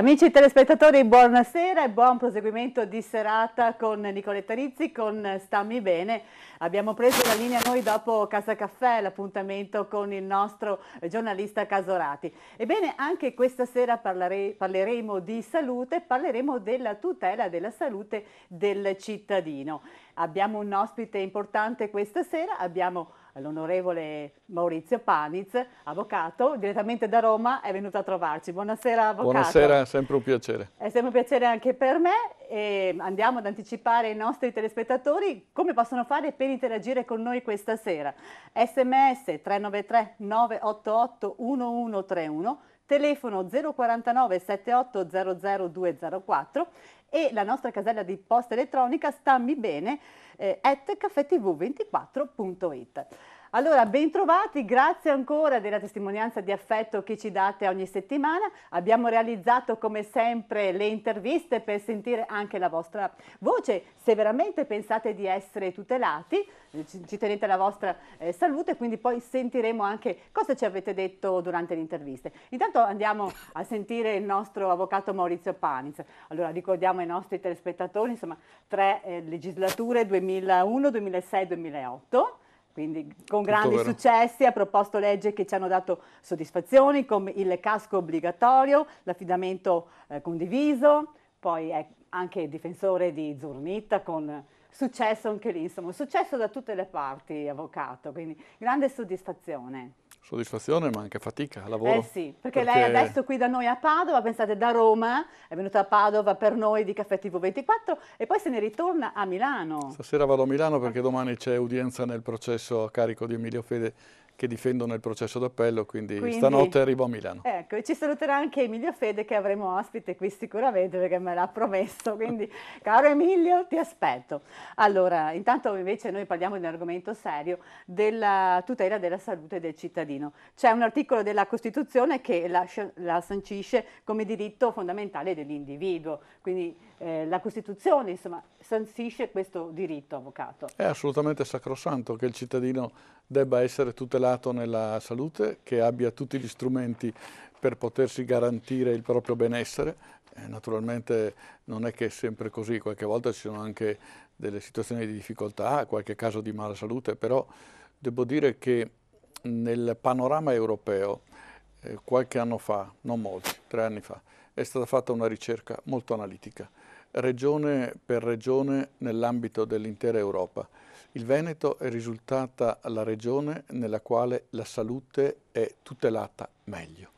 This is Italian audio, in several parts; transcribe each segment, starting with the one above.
Amici telespettatori, buonasera e buon proseguimento di serata con Nicoletta Rizzi, con Stammi Bene. Abbiamo preso la linea noi dopo Casa Caffè, l'appuntamento con il nostro giornalista Casorati. Ebbene, anche questa sera parlere parleremo di salute, parleremo della tutela della salute del cittadino. Abbiamo un ospite importante questa sera, abbiamo l'onorevole Maurizio Paniz, avvocato, direttamente da Roma è venuto a trovarci. Buonasera avvocato. Buonasera, è sempre un piacere. È sempre un piacere anche per me e andiamo ad anticipare i nostri telespettatori come possono fare per interagire con noi questa sera. Sms 393 988 1131 telefono 049 78 00204 e la nostra casella di posta elettronica stammi bene eh, at caffetv24.it. Allora, bentrovati, grazie ancora della testimonianza di affetto che ci date ogni settimana. Abbiamo realizzato come sempre le interviste per sentire anche la vostra voce. Se veramente pensate di essere tutelati, eh, ci tenete alla vostra eh, salute, quindi poi sentiremo anche cosa ci avete detto durante le interviste. Intanto andiamo a sentire il nostro avvocato Maurizio Paniz. Allora, ricordiamo ai nostri telespettatori, insomma, tre eh, legislature 2001, 2006, 2008 quindi con grandi successi ha proposto leggi che ci hanno dato soddisfazioni come il casco obbligatorio, l'affidamento eh, condiviso, poi è anche difensore di Zurnita con successo anche lì, insomma, successo da tutte le parti, avvocato, quindi grande soddisfazione. Soddisfazione ma anche fatica, lavoro. Eh sì, perché, perché, lei adesso qui da noi a Padova, pensate da Roma, è venuta a Padova per noi di Caffè TV24 e poi se ne ritorna a Milano. Stasera vado a Milano perché domani c'è udienza nel processo a carico di Emilio Fede che difendono il processo d'appello, quindi, quindi, stanotte arrivo a Milano. Ecco, e ci saluterà anche Emilio Fede che avremo ospite qui sicuramente perché me l'ha promesso, quindi caro Emilio ti aspetto. Allora, intanto invece noi parliamo di un argomento serio, della tutela della salute del cittadino. C'è un articolo della Costituzione che la, la sancisce come diritto fondamentale dell'individuo, quindi eh, la Costituzione insomma sancisce questo diritto, Avvocato. È assolutamente sacrosanto che il cittadino debba essere tutelato nella salute, che abbia tutti gli strumenti per potersi garantire il proprio benessere. Eh, naturalmente non è che è sempre così, qualche volta ci sono anche delle situazioni di difficoltà, qualche caso di mala salute, però devo dire che nel panorama europeo eh, qualche anno fa, non molti, tre anni fa, è stata fatta una ricerca molto analitica, regione per regione nell'ambito dell'intera Europa il Veneto è risultata la regione nella quale la salute è tutelata meglio,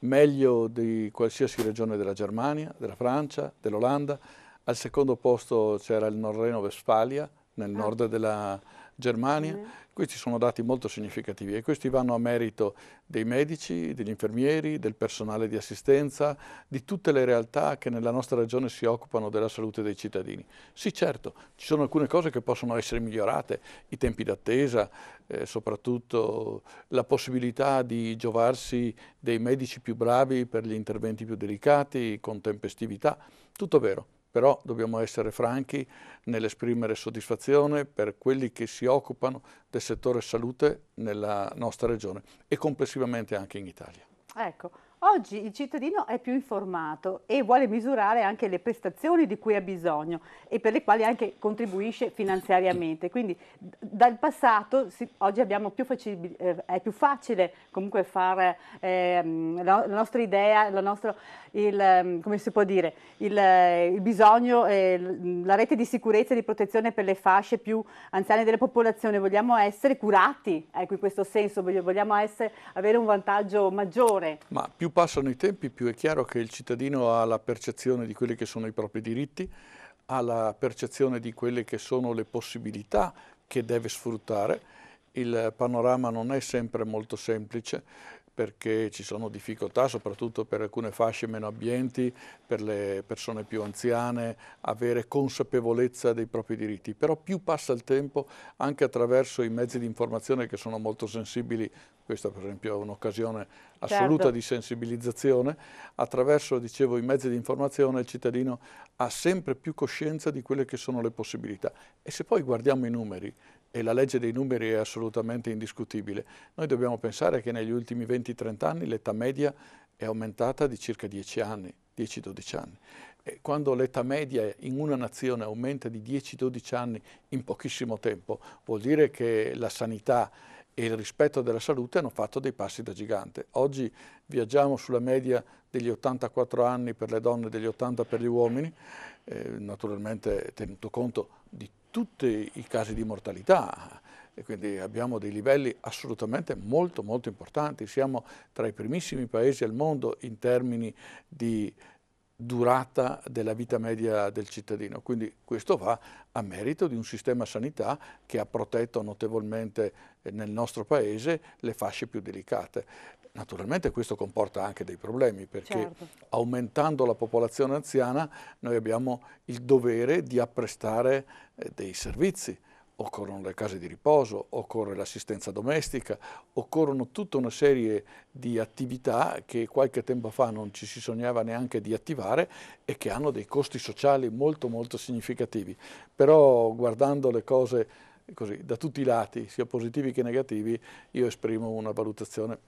meglio di qualsiasi regione della Germania, della Francia, dell'Olanda. Al secondo posto c'era il Norreno-Vestfalia, nel ah. nord della, Germania, questi sono dati molto significativi e questi vanno a merito dei medici, degli infermieri, del personale di assistenza, di tutte le realtà che nella nostra regione si occupano della salute dei cittadini. Sì certo, ci sono alcune cose che possono essere migliorate, i tempi d'attesa, eh, soprattutto la possibilità di giovarsi dei medici più bravi per gli interventi più delicati, con tempestività, tutto vero, però dobbiamo essere franchi nell'esprimere soddisfazione per quelli che si occupano del settore salute nella nostra regione e complessivamente anche in Italia. Ecco. Oggi il cittadino è più informato e vuole misurare anche le prestazioni di cui ha bisogno e per le quali anche contribuisce finanziariamente. Quindi dal passato si, oggi più facili, eh, è più facile comunque fare eh, la, la, nostra idea, la nostra, il, ehm, come si può dire, il, eh, il bisogno, eh, la rete di sicurezza e di protezione per le fasce più anziane della popolazione. Vogliamo essere curati, ecco in questo senso, vogliamo essere, avere un vantaggio maggiore. Ma più passano i tempi, più è chiaro che il cittadino ha la percezione di quelli che sono i propri diritti, ha la percezione di quelle che sono le possibilità che deve sfruttare. Il panorama non è sempre molto semplice, perché ci sono difficoltà soprattutto per alcune fasce meno abbienti, per le persone più anziane, avere consapevolezza dei propri diritti. Però più passa il tempo anche attraverso i mezzi di informazione che sono molto sensibili, questa per esempio è un'occasione certo. assoluta certo. di sensibilizzazione, attraverso dicevo, i mezzi di informazione il cittadino ha sempre più coscienza di quelle che sono le possibilità. E se poi guardiamo i numeri, e la legge dei numeri è assolutamente indiscutibile, noi dobbiamo pensare che negli ultimi 20-30 anni l'età media è aumentata di circa 10 anni, 10-12 anni. E quando l'età media in una nazione aumenta di 10-12 anni in pochissimo tempo, vuol dire che la sanità e il rispetto della salute hanno fatto dei passi da gigante. Oggi viaggiamo sulla media degli 84 anni per le donne e degli 80 per gli uomini, eh, naturalmente tenuto conto di tutti i casi di mortalità, e quindi abbiamo dei livelli assolutamente molto molto importanti, siamo tra i primissimi paesi al mondo in termini di durata della vita media del cittadino, quindi questo va a merito di un sistema sanità che ha protetto notevolmente eh, nel nostro paese le fasce più delicate. Naturalmente questo comporta anche dei problemi perché certo. aumentando la popolazione anziana noi abbiamo il dovere di apprestare eh, dei servizi, occorrono le case di riposo, occorre l'assistenza domestica, occorrono tutta una serie di attività che qualche tempo fa non ci si sognava neanche di attivare e che hanno dei costi sociali molto molto significativi. Però guardando le cose così da tutti i lati, sia positivi che negativi, io esprimo una valutazione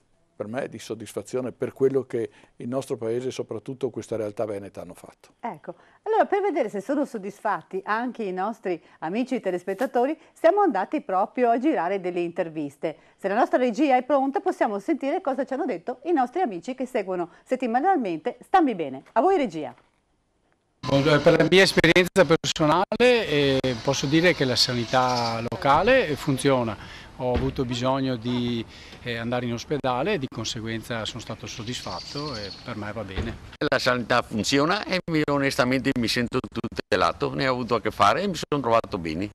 per me di soddisfazione per quello che il nostro paese e soprattutto questa realtà veneta hanno fatto. Ecco, allora per vedere se sono soddisfatti anche i nostri amici telespettatori siamo andati proprio a girare delle interviste. Se la nostra regia è pronta possiamo sentire cosa ci hanno detto i nostri amici che seguono settimanalmente Stammi Bene. A voi regia. Per la mia esperienza personale eh, posso dire che la sanità locale funziona ho avuto bisogno di eh, andare in ospedale e di conseguenza sono stato soddisfatto e per me va bene. La sanità funziona e onestamente mi sento tutelato, ne ho avuto a che fare e mi sono trovato bene.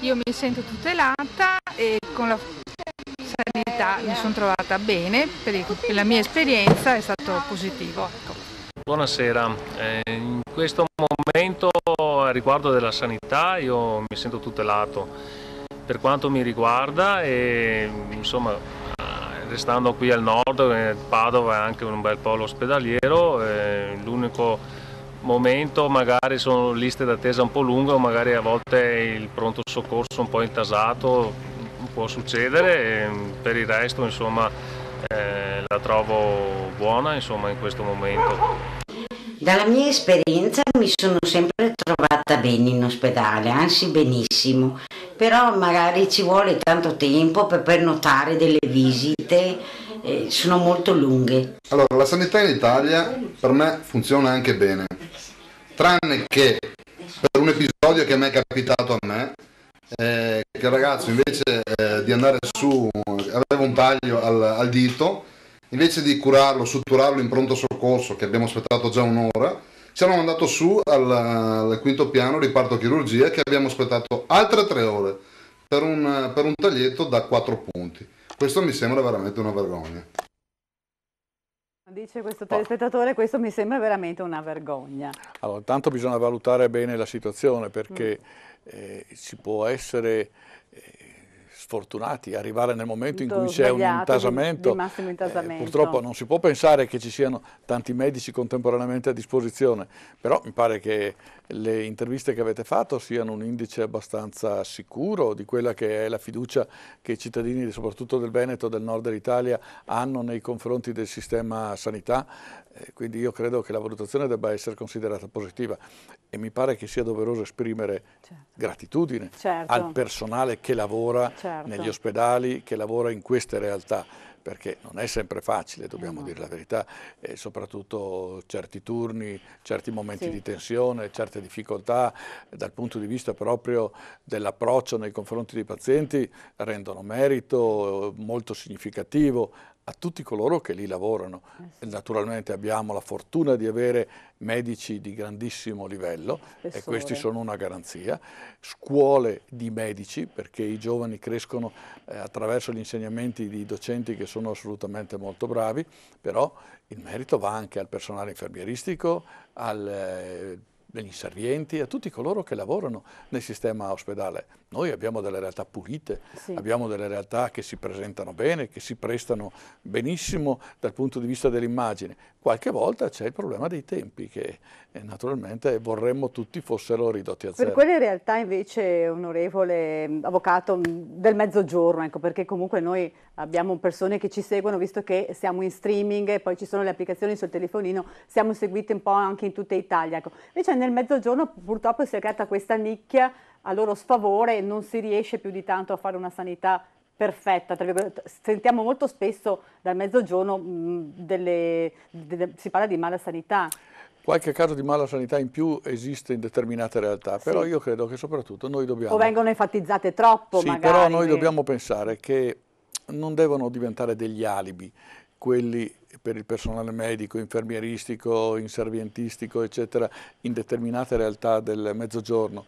Io mi sento tutelata e con la sanità mi sono trovata bene, per, la mia esperienza è stato positivo. Ecco. Buonasera, eh, in questo momento riguardo della sanità io mi sento tutelato per quanto mi riguarda e insomma restando qui al nord eh, Padova è anche un bel polo ospedaliero eh, l'unico momento magari sono liste d'attesa un po' lunghe o magari a volte il pronto soccorso un po' intasato può succedere per il resto insomma eh, la trovo buona insomma in questo momento dalla mia esperienza mi sono sempre trovata bene in ospedale, anzi benissimo, però magari ci vuole tanto tempo per prenotare delle visite, eh, sono molto lunghe. Allora, la sanità in Italia per me funziona anche bene, tranne che per un episodio che mi è capitato a me, eh, che il ragazzo invece eh, di andare su aveva un taglio al, al dito invece di curarlo, suturarlo in pronto soccorso, che abbiamo aspettato già un'ora, ci hanno mandato su al, al quinto piano riparto chirurgia, che abbiamo aspettato altre tre ore per un, per un taglietto da quattro punti. Questo mi sembra veramente una vergogna. Dice questo ah. telespettatore, questo mi sembra veramente una vergogna. Allora, intanto bisogna valutare bene la situazione perché mm. eh, si può essere eh, sfortunati, arrivare nel momento in cui c'è un intasamento. Di, di intasamento. Eh, purtroppo non si può pensare che ci siano tanti medici contemporaneamente a disposizione, però mi pare che le interviste che avete fatto siano un indice abbastanza sicuro di quella che è la fiducia che i cittadini, soprattutto del Veneto del nord dell'Italia, hanno nei confronti del sistema sanità. Eh, quindi io credo che la valutazione debba essere considerata positiva e mi pare che sia doveroso esprimere certo. gratitudine certo. al personale che lavora certo certo. negli ospedali che lavora in queste realtà perché non è sempre facile, dobbiamo eh no. Esatto. dire la verità, e soprattutto certi turni, certi momenti sì. di tensione, certe difficoltà dal punto di vista proprio dell'approccio nei confronti dei pazienti rendono merito molto significativo a tutti coloro che lì lavorano. Eh Naturalmente abbiamo la fortuna di avere medici di grandissimo livello Spessore. e questi sono una garanzia, scuole di medici perché i giovani crescono eh, attraverso gli insegnamenti di docenti che sono assolutamente molto bravi, però il merito va anche al personale infermieristico, al... Eh, degli inservienti, a tutti coloro che lavorano nel sistema ospedale. Noi abbiamo delle realtà pulite, sì. abbiamo delle realtà che si presentano bene, che si prestano benissimo dal punto di vista dell'immagine. Qualche volta c'è il problema dei tempi che eh, naturalmente vorremmo tutti fossero ridotti a zero. Per quelle realtà invece, onorevole mm, avvocato, mm, del mezzogiorno, ecco, perché comunque noi abbiamo persone che ci seguono, visto che siamo in streaming e poi ci sono le applicazioni sul telefonino, siamo seguite un po' anche in tutta Italia. Ecco. Invece nel mezzogiorno purtroppo si è creata questa nicchia a loro sfavore non si riesce più di tanto a fare una sanità perfetta. Sentiamo molto spesso dal mezzogiorno mh, mm, delle, de, si parla di mala sanità. Qualche caso di mala sanità in più esiste in determinate realtà, però io credo che soprattutto noi dobbiamo... O vengono enfatizzate troppo, sì, magari. però noi dobbiamo pensare che non devono diventare degli alibi quelli per il personale medico, infermieristico, inservientistico, eccetera, in determinate realtà del mezzogiorno.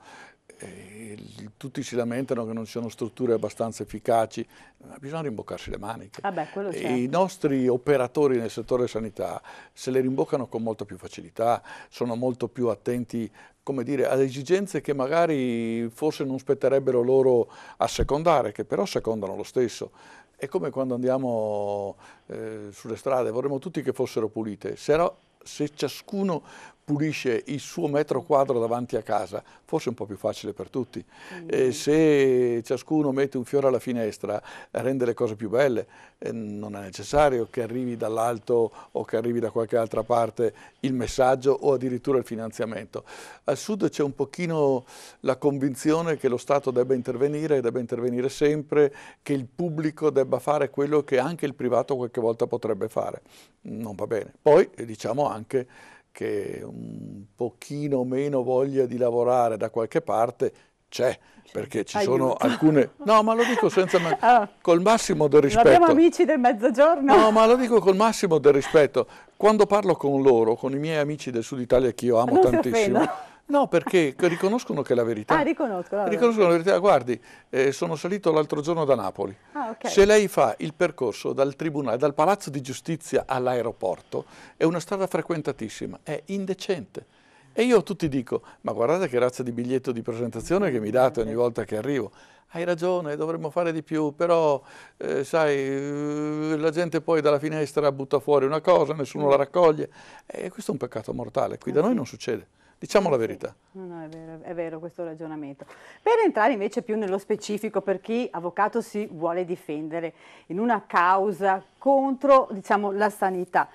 Eh, tutti si lamentano che non ci sono strutture abbastanza efficaci, ma bisogna rimboccarsi le maniche. Ah beh, eh, certo. I nostri operatori nel settore sanità se le rimboccano con molta più facilità, sono molto più attenti come dire, ad esigenze che magari forse non spetterebbero loro a secondare, che però secondano lo stesso. È come quando andiamo eh, sulle strade, vorremmo tutti che fossero pulite, se, no, se ciascuno pulisce il suo metro quadro davanti a casa, forse è un po' più facile per tutti. Mm. E se ciascuno mette un fiore alla finestra, rende le cose più belle, non è necessario che arrivi dall'alto o che arrivi da qualche altra parte il messaggio o addirittura il finanziamento. Al sud c'è un pochino la convinzione che lo Stato debba intervenire, debba intervenire sempre, che il pubblico debba fare quello che anche il privato qualche volta potrebbe fare. Non va bene. Poi diciamo anche che un pochino meno voglia di lavorare da qualche parte c'è, perché ci Aiuto. sono alcune... No, ma lo dico senza... Ma... Ah, col massimo del rispetto. Non abbiamo amici del mezzogiorno? No, ma lo dico col massimo del rispetto. Quando parlo con loro, con i miei amici del sud Italia, che io amo non tantissimo... No, perché riconoscono che è la verità. Ah, riconoscono. riconoscono la verità. Guardi, eh, sono salito l'altro giorno da Napoli. Ah, ok. Se lei fa il percorso dal tribunale, dal palazzo di giustizia all'aeroporto, è una strada frequentatissima, è indecente. E io tutti dico, ma guardate che razza di biglietto di presentazione che mi date ogni volta che arrivo. Hai ragione, dovremmo fare di più, però eh, sai, eh, la gente poi dalla finestra butta fuori una cosa, nessuno la raccoglie. E questo è un peccato mortale, qui da eh noi non succede. Diciamo la verità. No, no, è, vero, è vero questo ragionamento. Per entrare invece più nello specifico, per chi avvocato si vuole difendere in una causa contro diciamo, la sanità,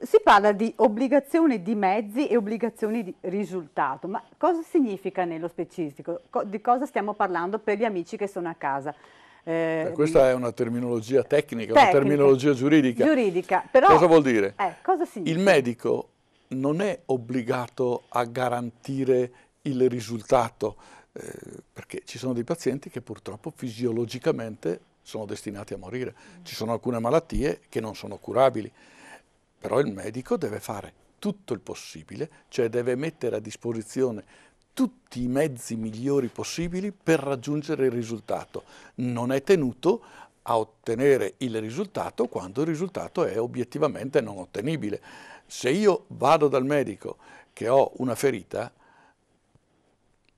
si parla di obbligazione di mezzi e obbligazione di risultato, ma cosa significa nello specifico? Co di cosa stiamo parlando per gli amici che sono a casa? Eh, eh questa è una terminologia tecnica, tecnica una terminologia giuridica. giuridica però, cosa vuol dire? Eh, cosa Il medico non è obbligato a garantire il risultato, eh, perché ci sono dei pazienti che purtroppo fisiologicamente sono destinati a morire. Ci sono alcune malattie che non sono curabili, però il medico deve fare tutto il possibile, cioè deve mettere a disposizione tutti i mezzi migliori possibili per raggiungere il risultato. Non è tenuto a ottenere il risultato quando il risultato è obiettivamente non ottenibile. Se io vado dal medico che ho una ferita,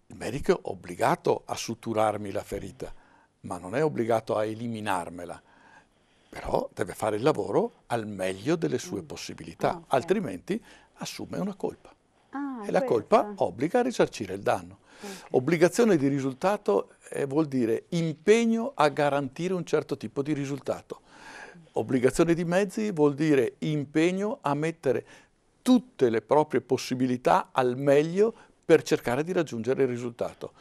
il medico è obbligato a suturarmi la ferita, ma non è obbligato a eliminarmela. Però deve fare il lavoro al meglio delle sue mm. possibilità, okay. altrimenti assume una colpa. Ah, e la questo. colpa obbliga a risarcire il danno. Okay. Obbligazione di risultato eh, vuol dire impegno a garantire un certo tipo di risultato. Obbligazione di mezzi vuol dire impegno a mettere tutte le proprie possibilità al meglio per cercare di raggiungere il risultato.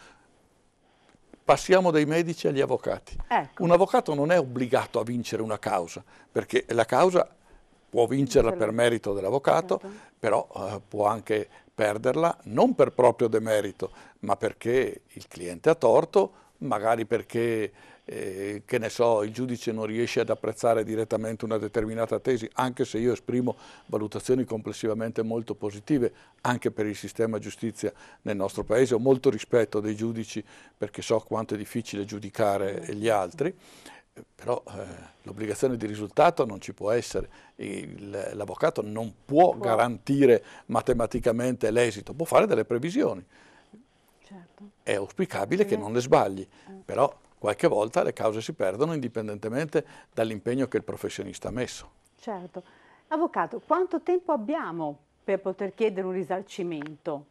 Passiamo dai medici agli avvocati. Ecco. Un avvocato non è obbligato a vincere una causa, perché la causa può vincerla per merito dell'avvocato, certo. però eh, può anche perderla non per proprio demerito, ma perché il cliente ha torto, magari perché eh, che ne so, il giudice non riesce ad apprezzare direttamente una determinata tesi, anche se io esprimo valutazioni complessivamente molto positive anche per il sistema giustizia nel nostro Paese, ho molto rispetto dei giudici perché so quanto è difficile giudicare gli altri, però eh, l'obbligazione di risultato non ci può essere, l'avvocato non può, può garantire matematicamente l'esito, può fare delle previsioni. Certo. È auspicabile sì. che non le sbagli, eh. però qualche volta le cause si perdono indipendentemente dall'impegno che il professionista ha messo. Certo. Avvocato, quanto tempo abbiamo per poter chiedere un risarcimento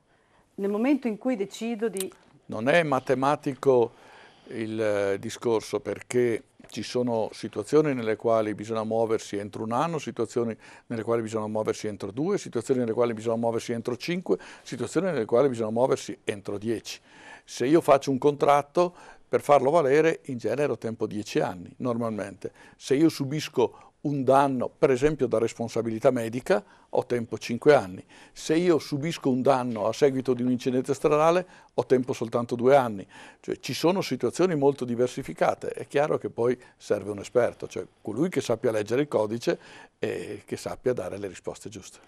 nel momento in cui decido di... Non è matematico il eh, discorso perché ci sono situazioni nelle quali bisogna muoversi entro un anno, situazioni nelle quali bisogna muoversi entro due, situazioni nelle quali bisogna muoversi entro cinque, situazioni nelle quali bisogna muoversi entro dieci. Se io faccio un contratto per farlo valere in genere ho tempo 10 anni normalmente. Se io subisco un danno, per esempio da responsabilità medica, ho tempo 5 anni. Se io subisco un danno a seguito di un incidente stradale, ho tempo soltanto 2 anni. Cioè, ci sono situazioni molto diversificate. È chiaro che poi serve un esperto, cioè colui che sappia leggere il codice e che sappia dare le risposte giuste.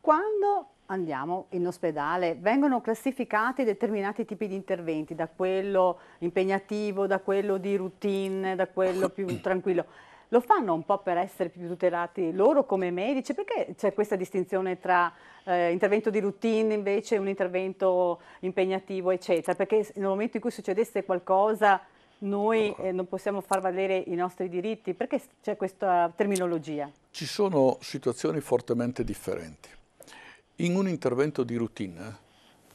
Quando andiamo in ospedale vengono classificati determinati tipi di interventi, da quello impegnativo, da quello di routine, da quello più tranquillo. Lo fanno un po' per essere più tutelati loro come medici? Perché c'è questa distinzione tra eh, intervento di routine invece un intervento impegnativo, eccetera? Perché nel momento in cui succedesse qualcosa noi eh, non possiamo far valere i nostri diritti? Perché c'è questa terminologia? Ci sono situazioni fortemente differenti. In un intervento di routine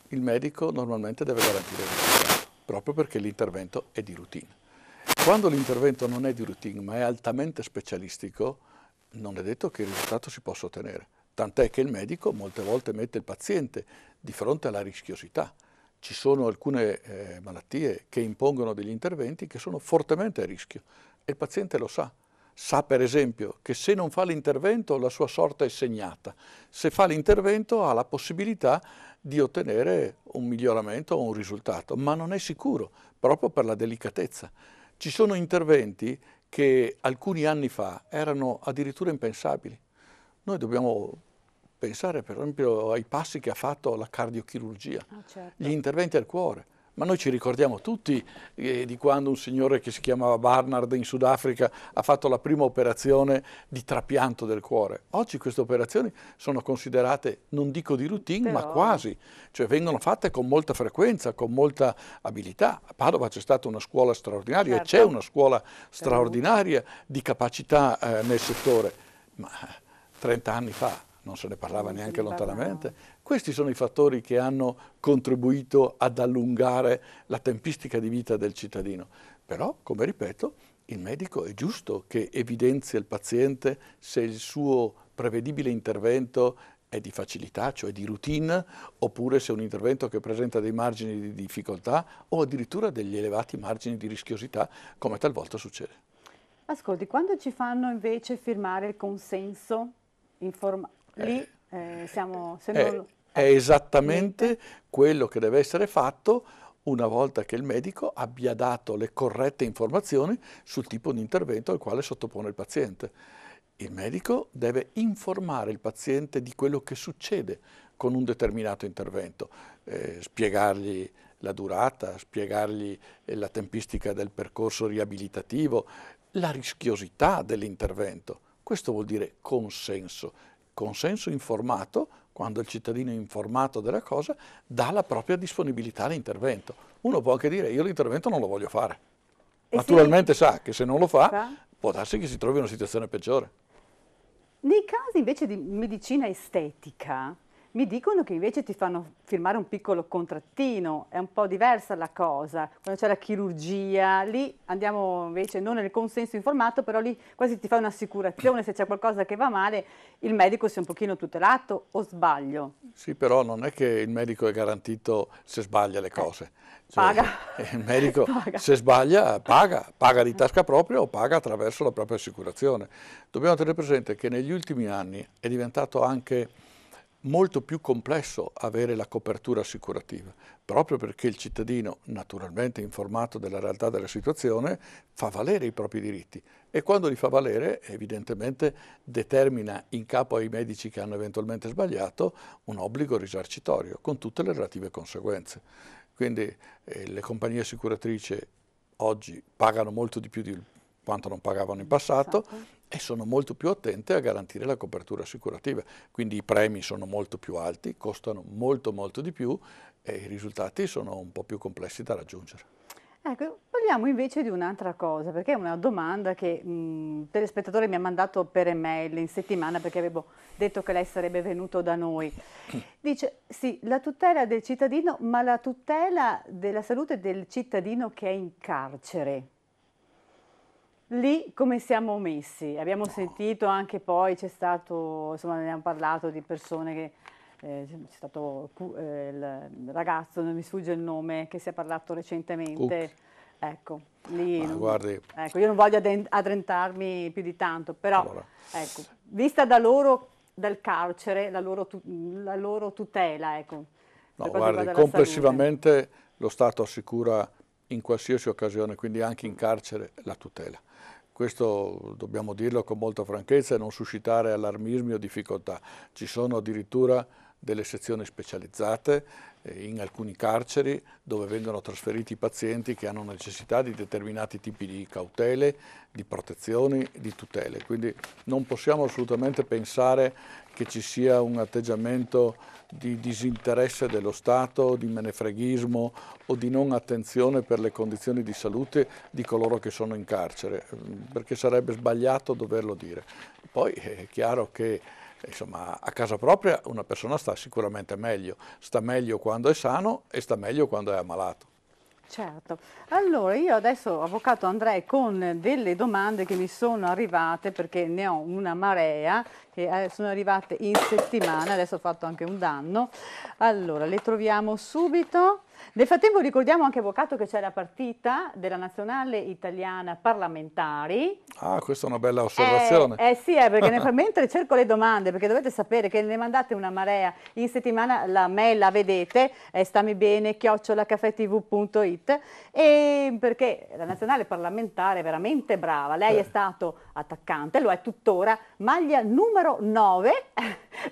il medico normalmente deve garantire il risultato, proprio perché l'intervento è di routine. Quando l'intervento non è di routine ma è altamente specialistico, non è detto che il risultato si possa ottenere. Tant'è che il medico molte volte mette il paziente di fronte alla rischiosità. Ci sono alcune eh, malattie che impongono degli interventi che sono fortemente a rischio e il paziente lo sa sa per esempio che se non fa l'intervento la sua sorte è segnata, se fa l'intervento ha la possibilità di ottenere un miglioramento o un risultato, ma non è sicuro, proprio per la delicatezza. Ci sono interventi che alcuni anni fa erano addirittura impensabili. Noi dobbiamo pensare per esempio ai passi che ha fatto la cardiochirurgia, ah, certo. gli interventi al cuore ma noi ci ricordiamo tutti eh, di quando un signore che si chiamava Barnard in Sudafrica ha fatto la prima operazione di trapianto del cuore. Oggi queste operazioni sono considerate, non dico di routine, Però... ma quasi, cioè vengono fatte con molta frequenza, con molta abilità. A Padova c'è stata una scuola straordinaria certo. e c'è certo. una scuola straordinaria di capacità eh, nel settore, ma 30 anni fa non se ne parlava non neanche lontanamente. Parlava. Questi sono i fattori che hanno contribuito ad allungare la tempistica di vita del cittadino. Però, come ripeto, il medico è giusto che evidenzi al paziente se il suo prevedibile intervento è di facilità, cioè di routine, oppure se è un intervento che presenta dei margini di difficoltà o addirittura degli elevati margini di rischiosità, come talvolta succede. Ascolti, quando ci fanno invece firmare il consenso informato? Lì eh, eh, siamo, è, non... è, esattamente quello che deve essere fatto una volta che il medico abbia dato le corrette informazioni sul tipo di intervento al quale sottopone il paziente. Il medico deve informare il paziente di quello che succede con un determinato intervento, eh, spiegargli la durata, spiegargli eh, la tempistica del percorso riabilitativo, la rischiosità dell'intervento. Questo vuol dire consenso, consenso informato, quando il cittadino è informato della cosa, dà la propria disponibilità all'intervento. Uno può anche dire io l'intervento non lo voglio fare. E Naturalmente se... sa che se non lo fa, fa, può darsi che si trovi in una situazione peggiore. Nei casi invece di medicina estetica, mi dicono che invece ti fanno firmare un piccolo contrattino, è un po' diversa la cosa, quando c'è la chirurgia, lì andiamo invece non nel consenso informato, però lì quasi ti fa un'assicurazione, se c'è qualcosa che va male il medico si è un pochino tutelato o sbaglio? Sì, però non è che il medico è garantito se sbaglia le eh, cose. Cioè, paga. Eh, il medico paga. se sbaglia paga, paga di tasca propria o paga attraverso la propria assicurazione. Dobbiamo tenere presente che negli ultimi anni è diventato anche molto più complesso avere la copertura assicurativa, proprio perché il cittadino, naturalmente informato della realtà della situazione, fa valere i propri diritti e quando li fa valere evidentemente determina in capo ai medici che hanno eventualmente sbagliato un obbligo risarcitorio con tutte le relative conseguenze. Quindi eh, le compagnie assicuratrici oggi pagano molto di più di quanto non pagavano in passato esatto e sono molto più attente a garantire la copertura assicurativa, quindi i premi sono molto più alti, costano molto molto di più e i risultati sono un po' più complessi da raggiungere. Ecco, parliamo invece di un'altra cosa, perché è una domanda che un telespettatore mi ha mandato per email in settimana perché avevo detto che lei sarebbe venuto da noi. Dice, sì, la tutela del cittadino, ma la tutela della salute del cittadino che è in carcere lì come siamo messi? Abbiamo sentito anche poi, c'è stato, insomma, ne abbiamo parlato di persone che eh, c'è stato eh, il ragazzo, non mi sfugge il nome, che si è parlato recentemente. Uh. Ecco, lì Ma, non, guardi, ecco, io non voglio addentrarmi più di tanto, però allora. ecco, vista da loro, dal carcere, la loro, tu, la loro tutela. Ecco, no, guardi, complessivamente lo Stato assicura in qualsiasi occasione, quindi anche in carcere, la tutela. Questo dobbiamo dirlo con molta franchezza e non suscitare allarmismi o difficoltà. Ci sono addirittura delle sezioni specializzate eh, in alcuni carceri dove vengono trasferiti i pazienti che hanno necessità di determinati tipi di cautele, di protezioni, di tutele. Quindi non possiamo assolutamente pensare che ci sia un atteggiamento di disinteresse dello Stato, di menefreghismo o di non attenzione per le condizioni di salute di coloro che sono in carcere, mm, perché sarebbe sbagliato doverlo dire. Poi è chiaro che Insomma, a casa propria una persona sta sicuramente meglio, sta meglio quando è sano e sta meglio quando è ammalato. Certo, allora io adesso Avvocato andrei con delle domande che mi sono arrivate perché ne ho una marea che eh, sono arrivate in settimana, adesso ho fatto anche un danno. Allora, le troviamo subito. Nel frattempo ricordiamo anche, Avvocato, che c'è la partita della Nazionale Italiana Parlamentari. Ah, questa è una bella osservazione. Eh, eh sì, eh, perché nel, mentre cerco le domande, perché dovete sapere che ne mandate una marea in settimana, la mail la vedete, è eh, stami bene, chiocciolacafetv.it, perché la Nazionale Parlamentare è veramente brava. Lei eh. è stato attaccante, lo è tuttora, maglia numero 9,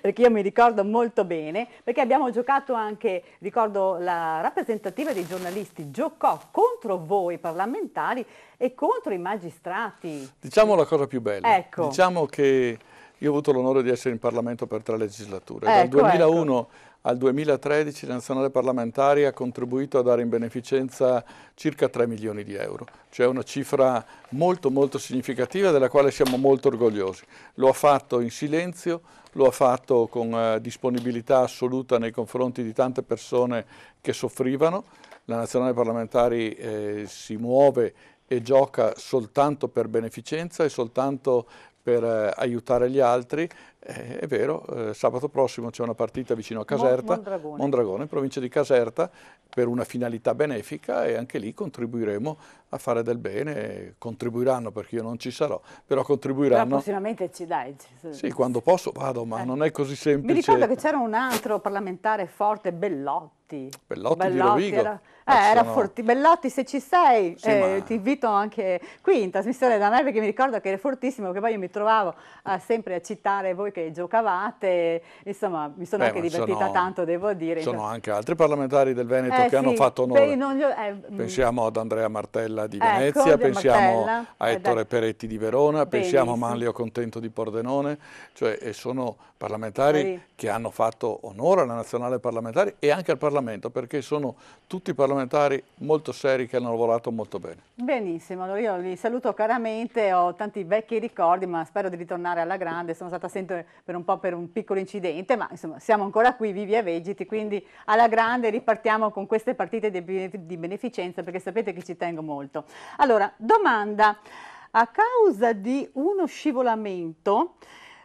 perché io mi ricordo molto bene, perché abbiamo giocato anche, ricordo la rappresentazione, rappresentativa dei giornalisti giocò contro voi parlamentari e contro i magistrati. Diciamo la cosa più bella. Ecco. Diciamo che io ho avuto l'onore di essere in Parlamento per tre legislature, ecco, dal 2001 ecco al 2013 la Nazionale Parlamentari ha contribuito a dare in beneficenza circa 3 milioni di euro, cioè una cifra molto molto significativa della quale siamo molto orgogliosi. Lo ha fatto in silenzio, lo ha fatto con eh, disponibilità assoluta nei confronti di tante persone che soffrivano. La Nazionale Parlamentari eh, si muove e gioca soltanto per beneficenza e soltanto per eh, aiutare gli altri eh, è vero, eh, sabato prossimo c'è una partita vicino a Caserta, Mondragone. Mondragone, in provincia di Caserta, per una finalità benefica e anche lì contribuiremo a fare del bene, contribuiranno perché io non ci sarò, però contribuiranno. Però prossimamente ci dai. Sì, quando posso vado, ma eh. non è così semplice. Mi ricordo che c'era un altro parlamentare forte, Bellotti. Bellotti, Bellotti di Rovigo. Era... Ah, eh, era Forti Bellotti, se ci sei, sì, eh, ma... ti invito anche qui in trasmissione da me perché mi ricordo che era fortissimo, che poi io mi trovavo eh, sempre a citare voi perché giocavate, insomma mi sono Beh, anche divertita sono, tanto devo dire. Ci Sono anche altri parlamentari del Veneto eh, che sì, hanno fatto onore. Non, eh, mm. pensiamo ad Andrea Martella di ecco, Venezia, ecco, pensiamo Martella, a eh, Ettore Peretti di Verona, benissimo. pensiamo a Manlio Contento di Pordenone, cioè sono parlamentari sì. che hanno fatto onore alla nazionale parlamentare e anche al Parlamento perché sono tutti parlamentari molto seri che hanno lavorato molto bene. Benissimo, allora io li saluto caramente, ho tanti vecchi ricordi ma spero di ritornare alla grande, sono stata assente per un po' per un piccolo incidente ma insomma siamo ancora qui vivi e vegeti quindi alla grande ripartiamo con queste partite di beneficenza perché sapete che ci tengo molto. Allora domanda, a causa di uno scivolamento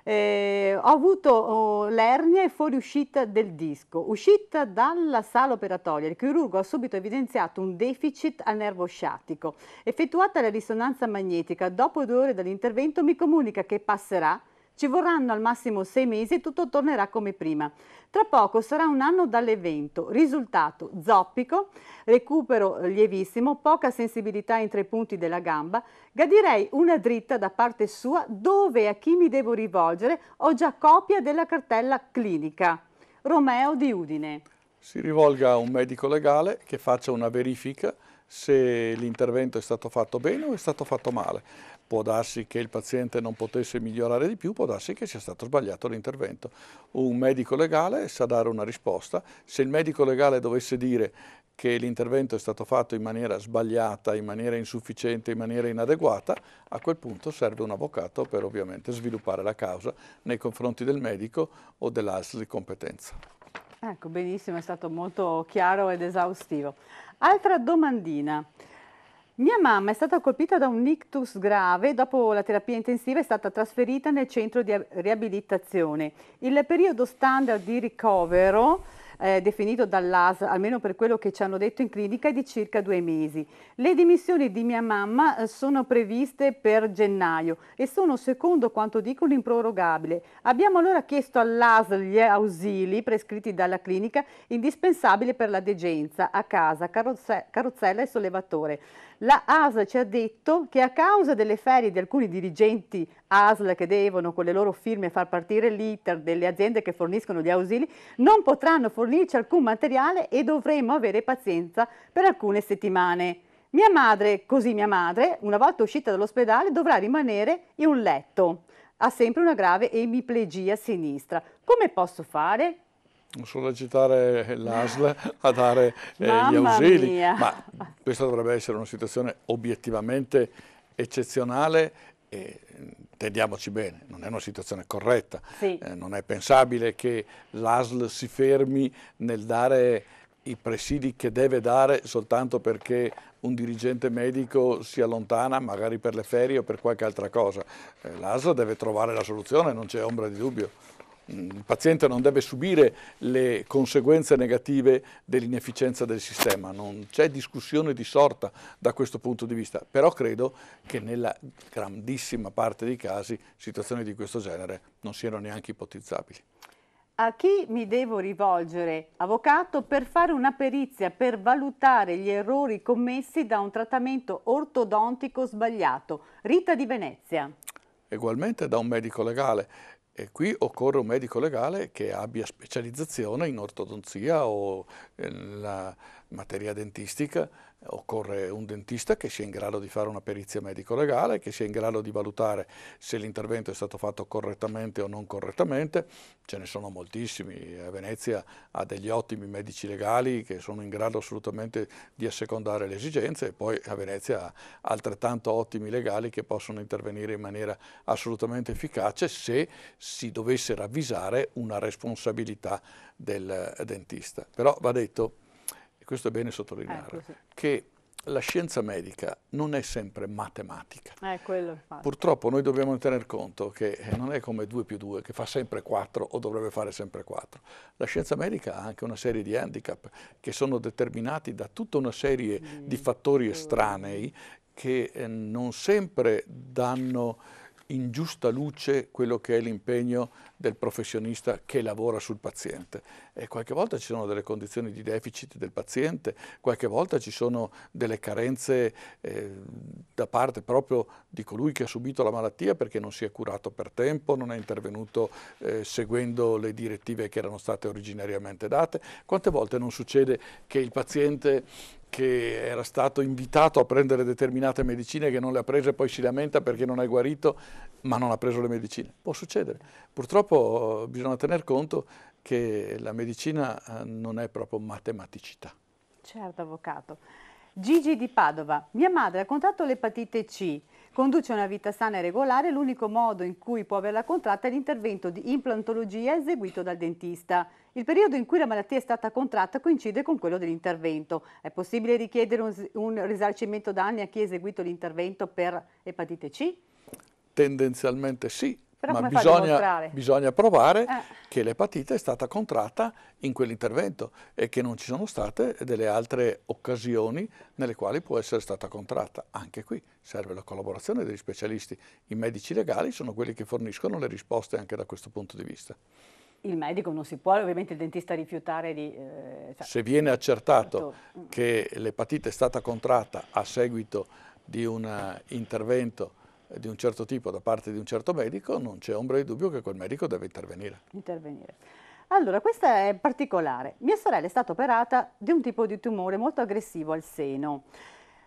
eh, ho avuto oh, l'ernia e fuoriuscita del disco. Uscita dalla sala operatoria, il chirurgo ha subito evidenziato un deficit al nervo sciatico. Effettuata la risonanza magnetica, dopo due ore dall'intervento mi comunica che passerà ci vorranno al massimo sei mesi e tutto tornerà come prima. Tra poco sarà un anno dall'evento, risultato zoppico, recupero lievissimo, poca sensibilità in tre punti della gamba. Gadirei una dritta da parte sua dove a chi mi devo rivolgere, ho già copia della cartella clinica. Romeo di Udine. Si rivolga a un medico legale che faccia una verifica se l'intervento è stato fatto bene o è stato fatto male può darsi che il paziente non potesse migliorare di più, può darsi che sia stato sbagliato l'intervento. Un medico legale sa dare una risposta, se il medico legale dovesse dire che l'intervento è stato fatto in maniera sbagliata, in maniera insufficiente, in maniera inadeguata, a quel punto serve un avvocato per ovviamente sviluppare la causa nei confronti del medico o dell'ASL di competenza. Ecco, benissimo, è stato molto chiaro ed esaustivo. Altra domandina. Mia mamma è stata colpita da un ictus grave, dopo la terapia intensiva è stata trasferita nel centro di riabilitazione. Il periodo standard di ricovero, eh, definito dall'AS, almeno per quello che ci hanno detto in clinica, è di circa due mesi. Le dimissioni di mia mamma eh, sono previste per gennaio e sono, secondo quanto dicono, improrogabili. Abbiamo allora chiesto all'AS gli ausili prescritti dalla clinica, indispensabili per la degenza, a casa, carrozze carrozzella e sollevatore la ASL ci ha detto che a causa delle ferie di alcuni dirigenti ASL che devono con le loro firme far partire l'iter delle aziende che forniscono gli ausili, non potranno fornirci alcun materiale e dovremo avere pazienza per alcune settimane. Mia madre, così mia madre, una volta uscita dall'ospedale dovrà rimanere in un letto. Ha sempre una grave emiplegia sinistra. Come posso fare? sollecitare l'ASL a dare eh, gli ausili, mia. ma Questa dovrebbe essere una situazione obiettivamente eccezionale e tendiamoci bene, non è una situazione corretta, sì. eh, non è pensabile che l'ASL si fermi nel dare i presidi che deve dare soltanto perché un dirigente medico si allontana magari per le ferie o per qualche altra cosa. Eh, L'ASL deve trovare la soluzione, non c'è ombra di dubbio il paziente non deve subire le conseguenze negative dell'inefficienza del sistema, non c'è discussione di sorta da questo punto di vista, però credo che nella grandissima parte dei casi situazioni di questo genere non siano neanche ipotizzabili. A chi mi devo rivolgere, avvocato, per fare una perizia per valutare gli errori commessi da un trattamento ortodontico sbagliato? Rita di Venezia. Egualmente da un medico legale e qui occorre un medico legale che abbia specializzazione in ortodonzia o eh, nella materia dentistica occorre un dentista che sia in grado di fare una perizia medico-legale, che sia in grado di valutare se l'intervento è stato fatto correttamente o non correttamente, ce ne sono moltissimi, a eh, Venezia ha degli ottimi medici legali che sono in grado assolutamente di assecondare le esigenze e poi a Venezia ha altrettanto ottimi legali che possono intervenire in maniera assolutamente efficace se si dovesse ravvisare una responsabilità del eh, dentista. Però va detto questo è bene sottolineare, eh, ecco, che la scienza medica non è sempre matematica. Eh, Purtroppo noi dobbiamo tener conto che eh, non è come 2 più 2 che fa sempre 4 o dovrebbe fare sempre 4. La scienza medica ha anche una serie di handicap che sono determinati da tutta una serie mm. di fattori estranei che eh, non sempre danno in giusta luce quello che è l'impegno del professionista che lavora sul paziente. E qualche volta ci sono delle condizioni di deficit del paziente, qualche volta ci sono delle carenze eh, da parte proprio di colui che ha subito la malattia perché non si è curato per tempo, non è intervenuto eh, seguendo le direttive che erano state originariamente date. Quante volte non succede che il paziente che era stato invitato a prendere determinate medicine che non le ha prese, poi si lamenta perché non è guarito, ma non ha preso le medicine. Può succedere. Purtroppo purtroppo eh, bisogna tener conto che la medicina eh, non è proprio matematicità. Certo, avvocato. Gigi di Padova. Mia madre ha contratto l'epatite C, conduce una vita sana e regolare, l'unico modo in cui può averla contratta è l'intervento di implantologia eseguito dal dentista. Il periodo in cui la malattia è stata contratta coincide con quello dell'intervento. È possibile richiedere un, un risarcimento danni a chi ha eseguito l'intervento per epatite C? Tendenzialmente sì, però ma bisogna, bisogna, provare eh. che l'epatite è stata contratta in quell'intervento e che non ci sono state delle altre occasioni nelle quali può essere stata contratta. Anche qui serve la collaborazione degli specialisti. I medici legali sono quelli che forniscono le risposte anche da questo punto di vista. Il medico non si può, ovviamente il dentista rifiutare di... Eh, cioè, Se viene accertato certo. che l'epatite è stata contratta a seguito di un eh, intervento di un certo tipo da parte di un certo medico, non c'è ombra di dubbio che quel medico deve intervenire. Intervenire. Allora, questa è particolare. Mia sorella è stata operata di un tipo di tumore molto aggressivo al seno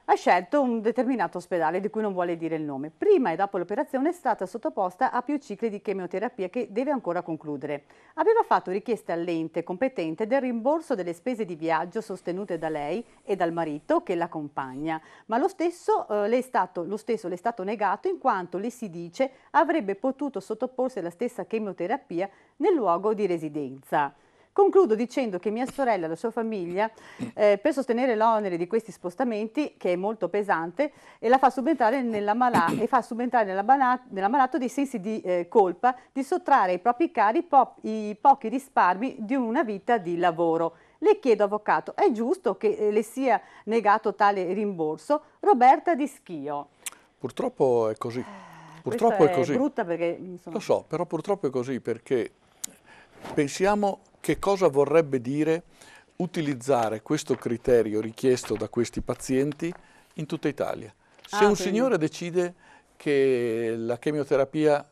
ha scelto un determinato ospedale di cui non vuole dire il nome. Prima e dopo l'operazione è stata sottoposta a più cicli di chemioterapia che deve ancora concludere. Aveva fatto richiesta all'ente competente del rimborso delle spese di viaggio sostenute da lei e dal marito che l'accompagna, ma lo stesso, eh, le, è stato, lo stesso le è stato negato in quanto, le si dice, avrebbe potuto sottoporsi alla stessa chemioterapia nel luogo di residenza. Concludo dicendo che mia sorella e la sua famiglia, eh, per sostenere l'onere di questi spostamenti, che è molto pesante, e la fa subentrare, nella mala- e fa subentrare nell'ammalato dei sensi di eh, colpa di sottrarre ai propri cari po- i pochi risparmi di una vita di lavoro. Le chiedo, avvocato, è giusto che eh, le sia negato tale rimborso? Roberta Di Schio. Purtroppo è così. Eh, purtroppo è, è così. brutta perché... Insomma... Lo so, però purtroppo è così perché pensiamo che cosa vorrebbe dire utilizzare questo criterio richiesto da questi pazienti in tutta Italia. Se ah, un quindi. signore decide che la chemioterapia,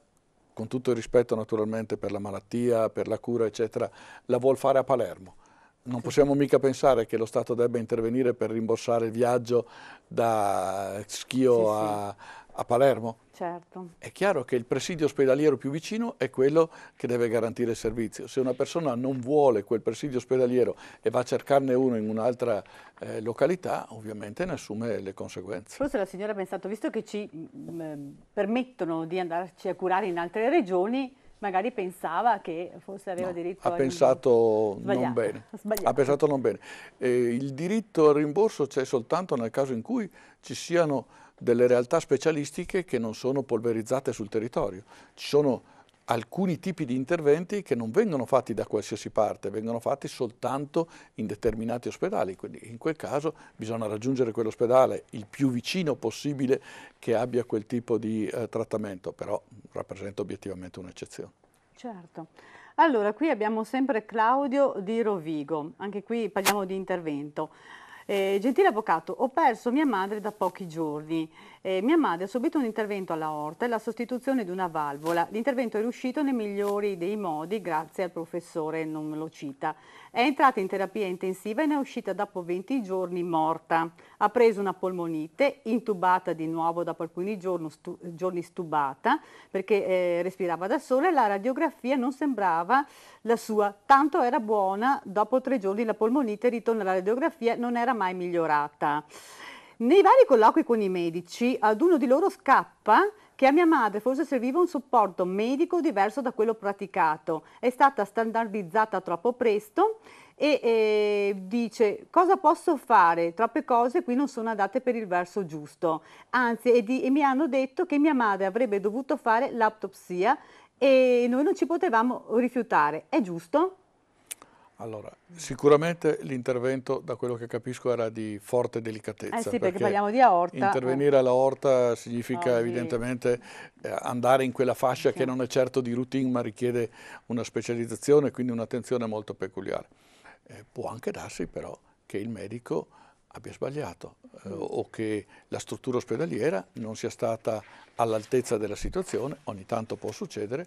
con tutto il rispetto naturalmente per la malattia, per la cura, eccetera, la vuol fare a Palermo, non possiamo mica pensare che lo Stato debba intervenire per rimborsare il viaggio da Schio sì, a, sì. a Palermo. Certo. È chiaro che il presidio ospedaliero più vicino è quello che deve garantire il servizio. Se una persona non vuole quel presidio ospedaliero e va a cercarne uno in un'altra eh, località, ovviamente ne assume le conseguenze. Forse la signora ha pensato, visto che ci mh, mm, eh, permettono di andarci a curare in altre regioni, magari pensava che forse aveva no, diritto ha a pensato non bene. Ha pensato non bene. Eh, il diritto al rimborso c'è soltanto nel caso in cui ci siano delle realtà specialistiche che non sono polverizzate sul territorio. Ci sono alcuni tipi di interventi che non vengono fatti da qualsiasi parte, vengono fatti soltanto in determinati ospedali, quindi in quel caso bisogna raggiungere quell'ospedale il più vicino possibile che abbia quel tipo di eh, trattamento, però rappresenta obiettivamente un'eccezione. Certo. Allora, qui abbiamo sempre Claudio di Rovigo, anche qui parliamo di intervento. Eh, gentile avvocato, ho perso mia madre da pochi giorni. Eh, mia madre ha subito un intervento alla orta e la sostituzione di una valvola. L'intervento è riuscito nei migliori dei modi grazie al professore, non me lo cita. È entrata in terapia intensiva e ne è uscita dopo 20 giorni morta. Ha preso una polmonite, intubata di nuovo dopo alcuni giorni, stu giorni stubata perché eh, respirava da sola e la radiografia non sembrava la sua. Tanto era buona, dopo tre giorni la polmonite ritorna alla radiografia, non era mai migliorata. Nei vari colloqui con i medici, ad uno di loro scappa che a mia madre forse serviva un supporto medico diverso da quello praticato. È stata standardizzata troppo presto e eh, dice cosa posso fare? Troppe cose qui non sono adatte per il verso giusto. Anzi, e, di, e mi hanno detto che mia madre avrebbe dovuto fare l'autopsia e noi non ci potevamo rifiutare. È giusto? Allora, sicuramente l'intervento, da quello che capisco, era di forte delicatezza. Eh sì, perché, perché parliamo di aorta. Intervenire eh. all'aorta significa no, evidentemente eh, andare in quella fascia sì. che non è certo di routine, ma richiede una specializzazione, quindi un'attenzione molto peculiare. Eh, può anche darsi però che il medico abbia sbagliato eh, o che la struttura ospedaliera non sia stata all'altezza della situazione, ogni tanto può succedere,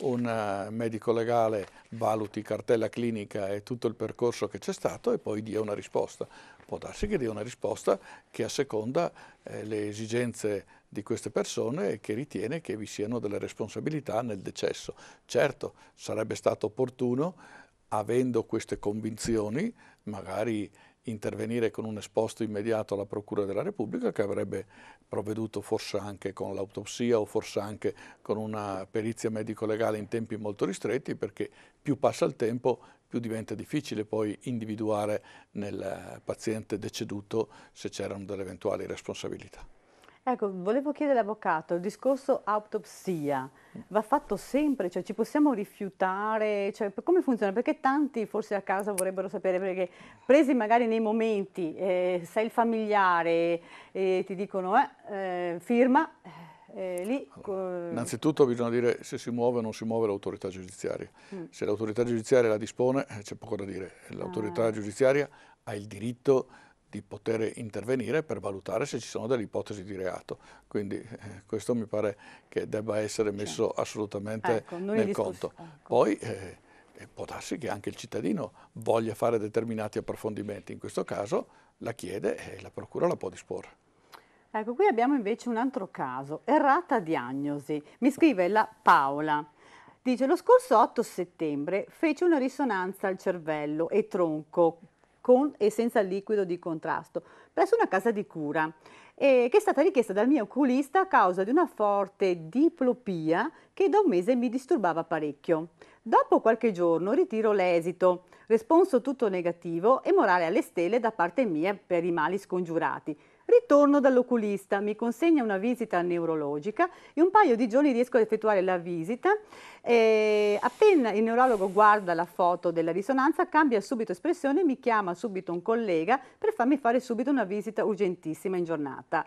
un eh, medico legale valuti cartella clinica e tutto il percorso che c'è stato e poi dia una risposta. Può darsi che dia una risposta che asseconda eh, le esigenze di queste persone e che ritiene che vi siano delle responsabilità nel decesso. Certo, sarebbe stato opportuno, avendo queste convinzioni, magari intervenire con un esposto immediato alla Procura della Repubblica che avrebbe provveduto forse anche con l'autopsia o forse anche con una perizia medico-legale in tempi molto ristretti perché più passa il tempo più diventa difficile poi individuare nel paziente deceduto se c'erano delle eventuali responsabilità. Ecco, volevo chiedere all'avvocato, il discorso autopsia va fatto sempre, cioè ci possiamo rifiutare, cioè, come funziona? Perché tanti forse a casa vorrebbero sapere, perché presi magari nei momenti, eh, sei il familiare e ti dicono eh, eh, firma, eh, eh lì... Allora, innanzitutto bisogna dire se si muove o non si muove l'autorità giudiziaria. Mm. Se l'autorità giudiziaria la dispone eh, c'è poco da dire, ah. l'autorità ah. giudiziaria ha il diritto di poter intervenire per valutare se ci sono delle ipotesi di reato. Quindi eh, questo mi pare che debba essere messo cioè. assolutamente ecco, nel conto. Ecco. Poi eh, può darsi che anche il cittadino voglia fare determinati approfondimenti, in questo caso la chiede e la procura la può disporre. Ecco, qui abbiamo invece un altro caso, errata diagnosi. Mi scrive la Paola. Dice, lo scorso 8 settembre fece una risonanza al cervello e tronco con e senza liquido di contrasto, presso una casa di cura, eh, che è stata richiesta dal mio oculista a causa di una forte diplopia che da un mese mi disturbava parecchio. Dopo qualche giorno ritiro l'esito, responso tutto negativo e morale alle stelle da parte mia per i mali scongiurati. Ritorno dall'oculista, mi consegna una visita neurologica e un paio di giorni riesco ad effettuare la visita. E appena il neurologo guarda la foto della risonanza, cambia subito espressione e mi chiama subito un collega per farmi fare subito una visita urgentissima in giornata.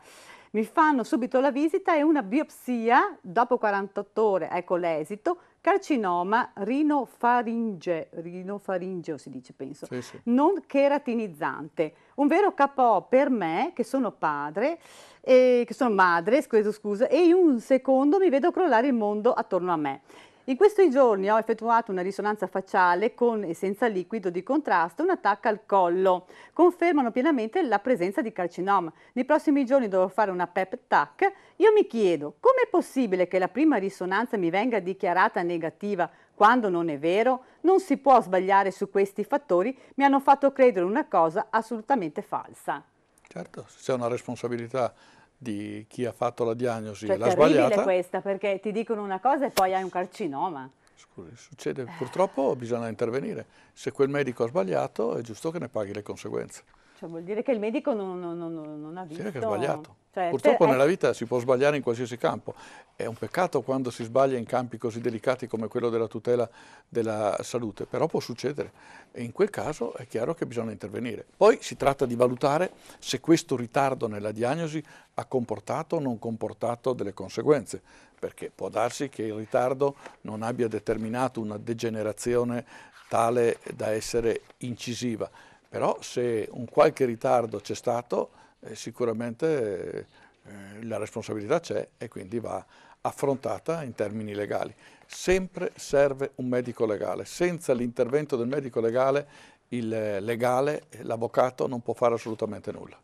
Mi fanno subito la visita e una biopsia dopo 48 ore, ecco l'esito, carcinoma rinofaringe, rinofaringeo si dice penso, sì, sì. non cheratinizzante. Un vero capo per me, che sono padre, eh, che sono madre, scusa, scusa, e in un secondo mi vedo crollare il mondo attorno a me. In questi giorni ho effettuato una risonanza facciale con e senza liquido di contrasto, un attacco al collo. Confermano pienamente la presenza di carcinoma. Nei prossimi giorni dovrò fare una PEP TAC. Io mi chiedo, com'è possibile che la prima risonanza mi venga dichiarata negativa quando non è vero? Non si può sbagliare su questi fattori, mi hanno fatto credere una cosa assolutamente falsa. Certo, c'è una responsabilità di chi ha fatto la diagnosi cioè, l'ha sbagliata. È questa, perché ti dicono una cosa e poi hai un carcinoma. Scusi, succede, purtroppo bisogna intervenire. Se quel medico ha sbagliato è giusto che ne paghi le conseguenze. Cioè, vuol dire che il medico non, non, non, non ha visto. Sì, che ha sbagliato. Cioè, Purtroppo per... nella vita si può sbagliare in qualsiasi campo. È un peccato quando si sbaglia in campi così delicati come quello della tutela della salute, però può succedere. E in quel caso è chiaro che bisogna intervenire. Poi si tratta di valutare se questo ritardo nella diagnosi ha comportato o non comportato delle conseguenze, perché può darsi che il ritardo non abbia determinato una degenerazione tale da essere incisiva però se un qualche ritardo c'è stato, eh, sicuramente eh, la responsabilità c'è e quindi va affrontata in termini legali. Sempre serve un medico legale, senza l'intervento del medico legale il eh, legale, eh, l'avvocato non può fare assolutamente nulla.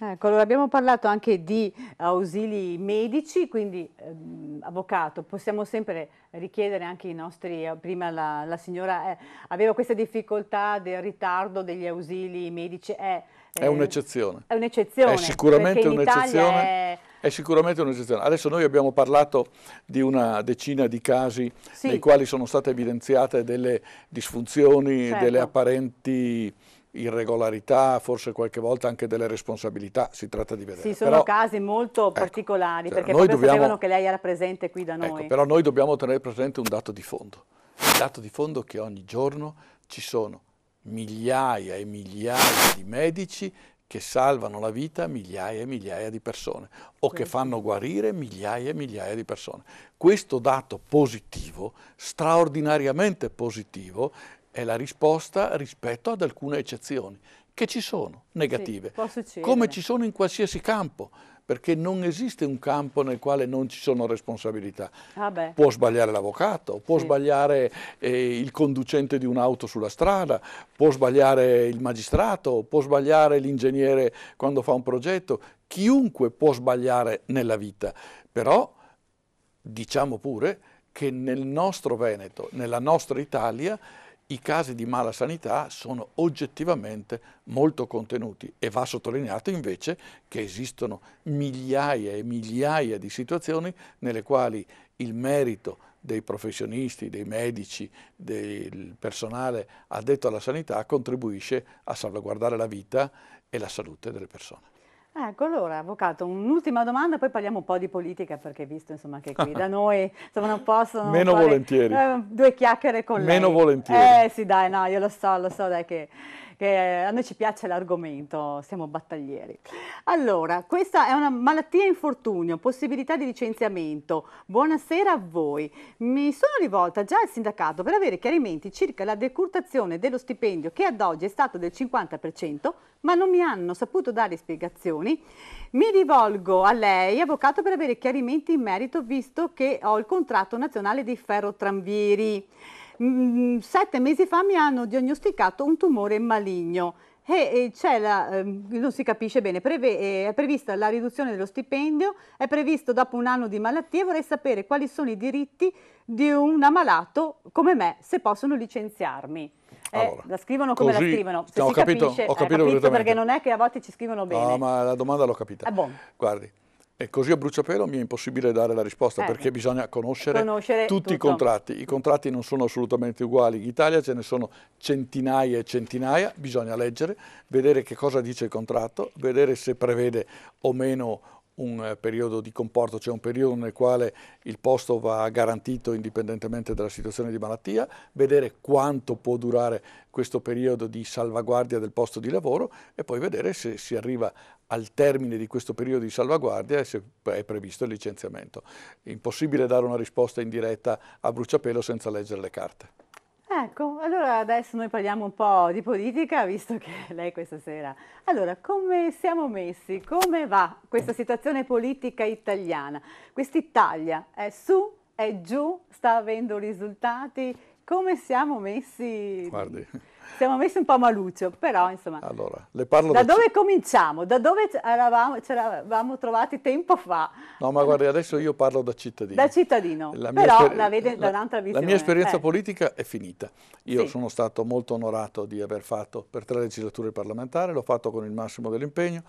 Ecco, allora abbiamo parlato anche di ausili medici, quindi ehm, avvocato, possiamo sempre richiedere anche i nostri, eh, prima la, la signora eh, aveva questa difficoltà del ritardo degli ausili medici, è, eh, è un'eccezione, è un'eccezione, è sicuramente un'eccezione, è... sicuramente un'eccezione. Adesso noi abbiamo parlato di una decina di casi sì. nei quali sono state evidenziate delle disfunzioni, certo. delle apparenti irregolarità, forse qualche volta anche delle responsabilità, si tratta di vedere. Sì, sono però, casi molto ecco, particolari, cioè, perché noi dobbiamo, sapevano che lei era presente qui da ecco, noi. Ecco, però noi dobbiamo tenere presente un dato di fondo, il dato di fondo che ogni giorno ci sono migliaia e migliaia di medici che salvano la vita a migliaia e migliaia di persone o che fanno guarire migliaia e migliaia di persone. Questo dato positivo, straordinariamente positivo, è la risposta rispetto ad alcune eccezioni, che ci sono, negative, sì, come ci sono in qualsiasi campo, perché non esiste un campo nel quale non ci sono responsabilità. Ah può sbagliare l'avvocato, può sì. sbagliare eh, il conducente di un'auto sulla strada, può sbagliare il magistrato, può sbagliare l'ingegnere quando fa un progetto, chiunque può sbagliare nella vita, però diciamo pure che nel nostro Veneto, nella nostra Italia, i casi di mala sanità sono oggettivamente molto contenuti e va sottolineato invece che esistono migliaia e migliaia di situazioni nelle quali il merito dei professionisti, dei medici, del personale addetto alla sanità contribuisce a salvaguardare la vita e la salute delle persone. Ecco, allora, Avvocato, un'ultima domanda, poi parliamo un po' di politica, perché visto insomma, che qui da noi insomma, non possono Meno fare, volentieri. Eh, due chiacchiere con Meno lei. Meno volentieri. Eh sì, dai, no, io lo so, lo so, dai che che a noi ci piace l'argomento, siamo battaglieri. Allora, questa è una malattia infortunio, possibilità di licenziamento. Buonasera a voi. Mi sono rivolta già al sindacato per avere chiarimenti circa la decurtazione dello stipendio che ad oggi è stato del 50%, ma non mi hanno saputo dare spiegazioni. Mi rivolgo a lei, avvocato, per avere chiarimenti in merito visto che ho il contratto nazionale dei ferrotramvieri. Mm, sette mesi fa mi hanno diagnosticato un tumore maligno e, c'è la, ehm, non si capisce bene, eh, è prevista la riduzione dello stipendio, è previsto dopo un anno di malattia, vorrei sapere quali sono i diritti di un ammalato come me, se possono licenziarmi. Eh, allora, la scrivono come così, la scrivono, se no, ho capito, capisce, ho capito, eh, capito perché non è che a volte ci scrivono bene. No, ma la domanda l'ho capita. È ah, buono. Guardi, e così a bruciapelo mi è impossibile dare la risposta eh, perché bisogna conoscere, conoscere tutti tutto. i contratti. I contratti non sono assolutamente uguali. In Italia ce ne sono centinaia e centinaia, bisogna leggere, vedere che cosa dice il contratto, vedere se prevede o meno un eh, periodo di comporto, cioè un periodo nel quale il posto va garantito indipendentemente dalla situazione di malattia, vedere quanto può durare questo periodo di salvaguardia del posto di lavoro e poi vedere se si arriva al termine di questo periodo di salvaguardia è previsto il licenziamento. impossibile dare una risposta in diretta a bruciapelo senza leggere le carte. Ecco, allora adesso noi parliamo un po' di politica, visto che lei questa sera. Allora, come siamo messi? Come va questa situazione politica italiana? Quest'Italia è su, è giù, sta avendo risultati? Come siamo messi? Guardi, siamo messi un po' maluccio, però insomma. Allora, le parlo da dove cominciamo? Da dove eravamo, ce l'avevamo trovati tempo fa? No, ma guardi, adesso io parlo da cittadino. Da cittadino, la però la vede da un'altra visione. La mia esperienza eh. politica è finita. Io sì. sono stato molto onorato di aver fatto per tre legislature parlamentari, l'ho fatto con il massimo dell'impegno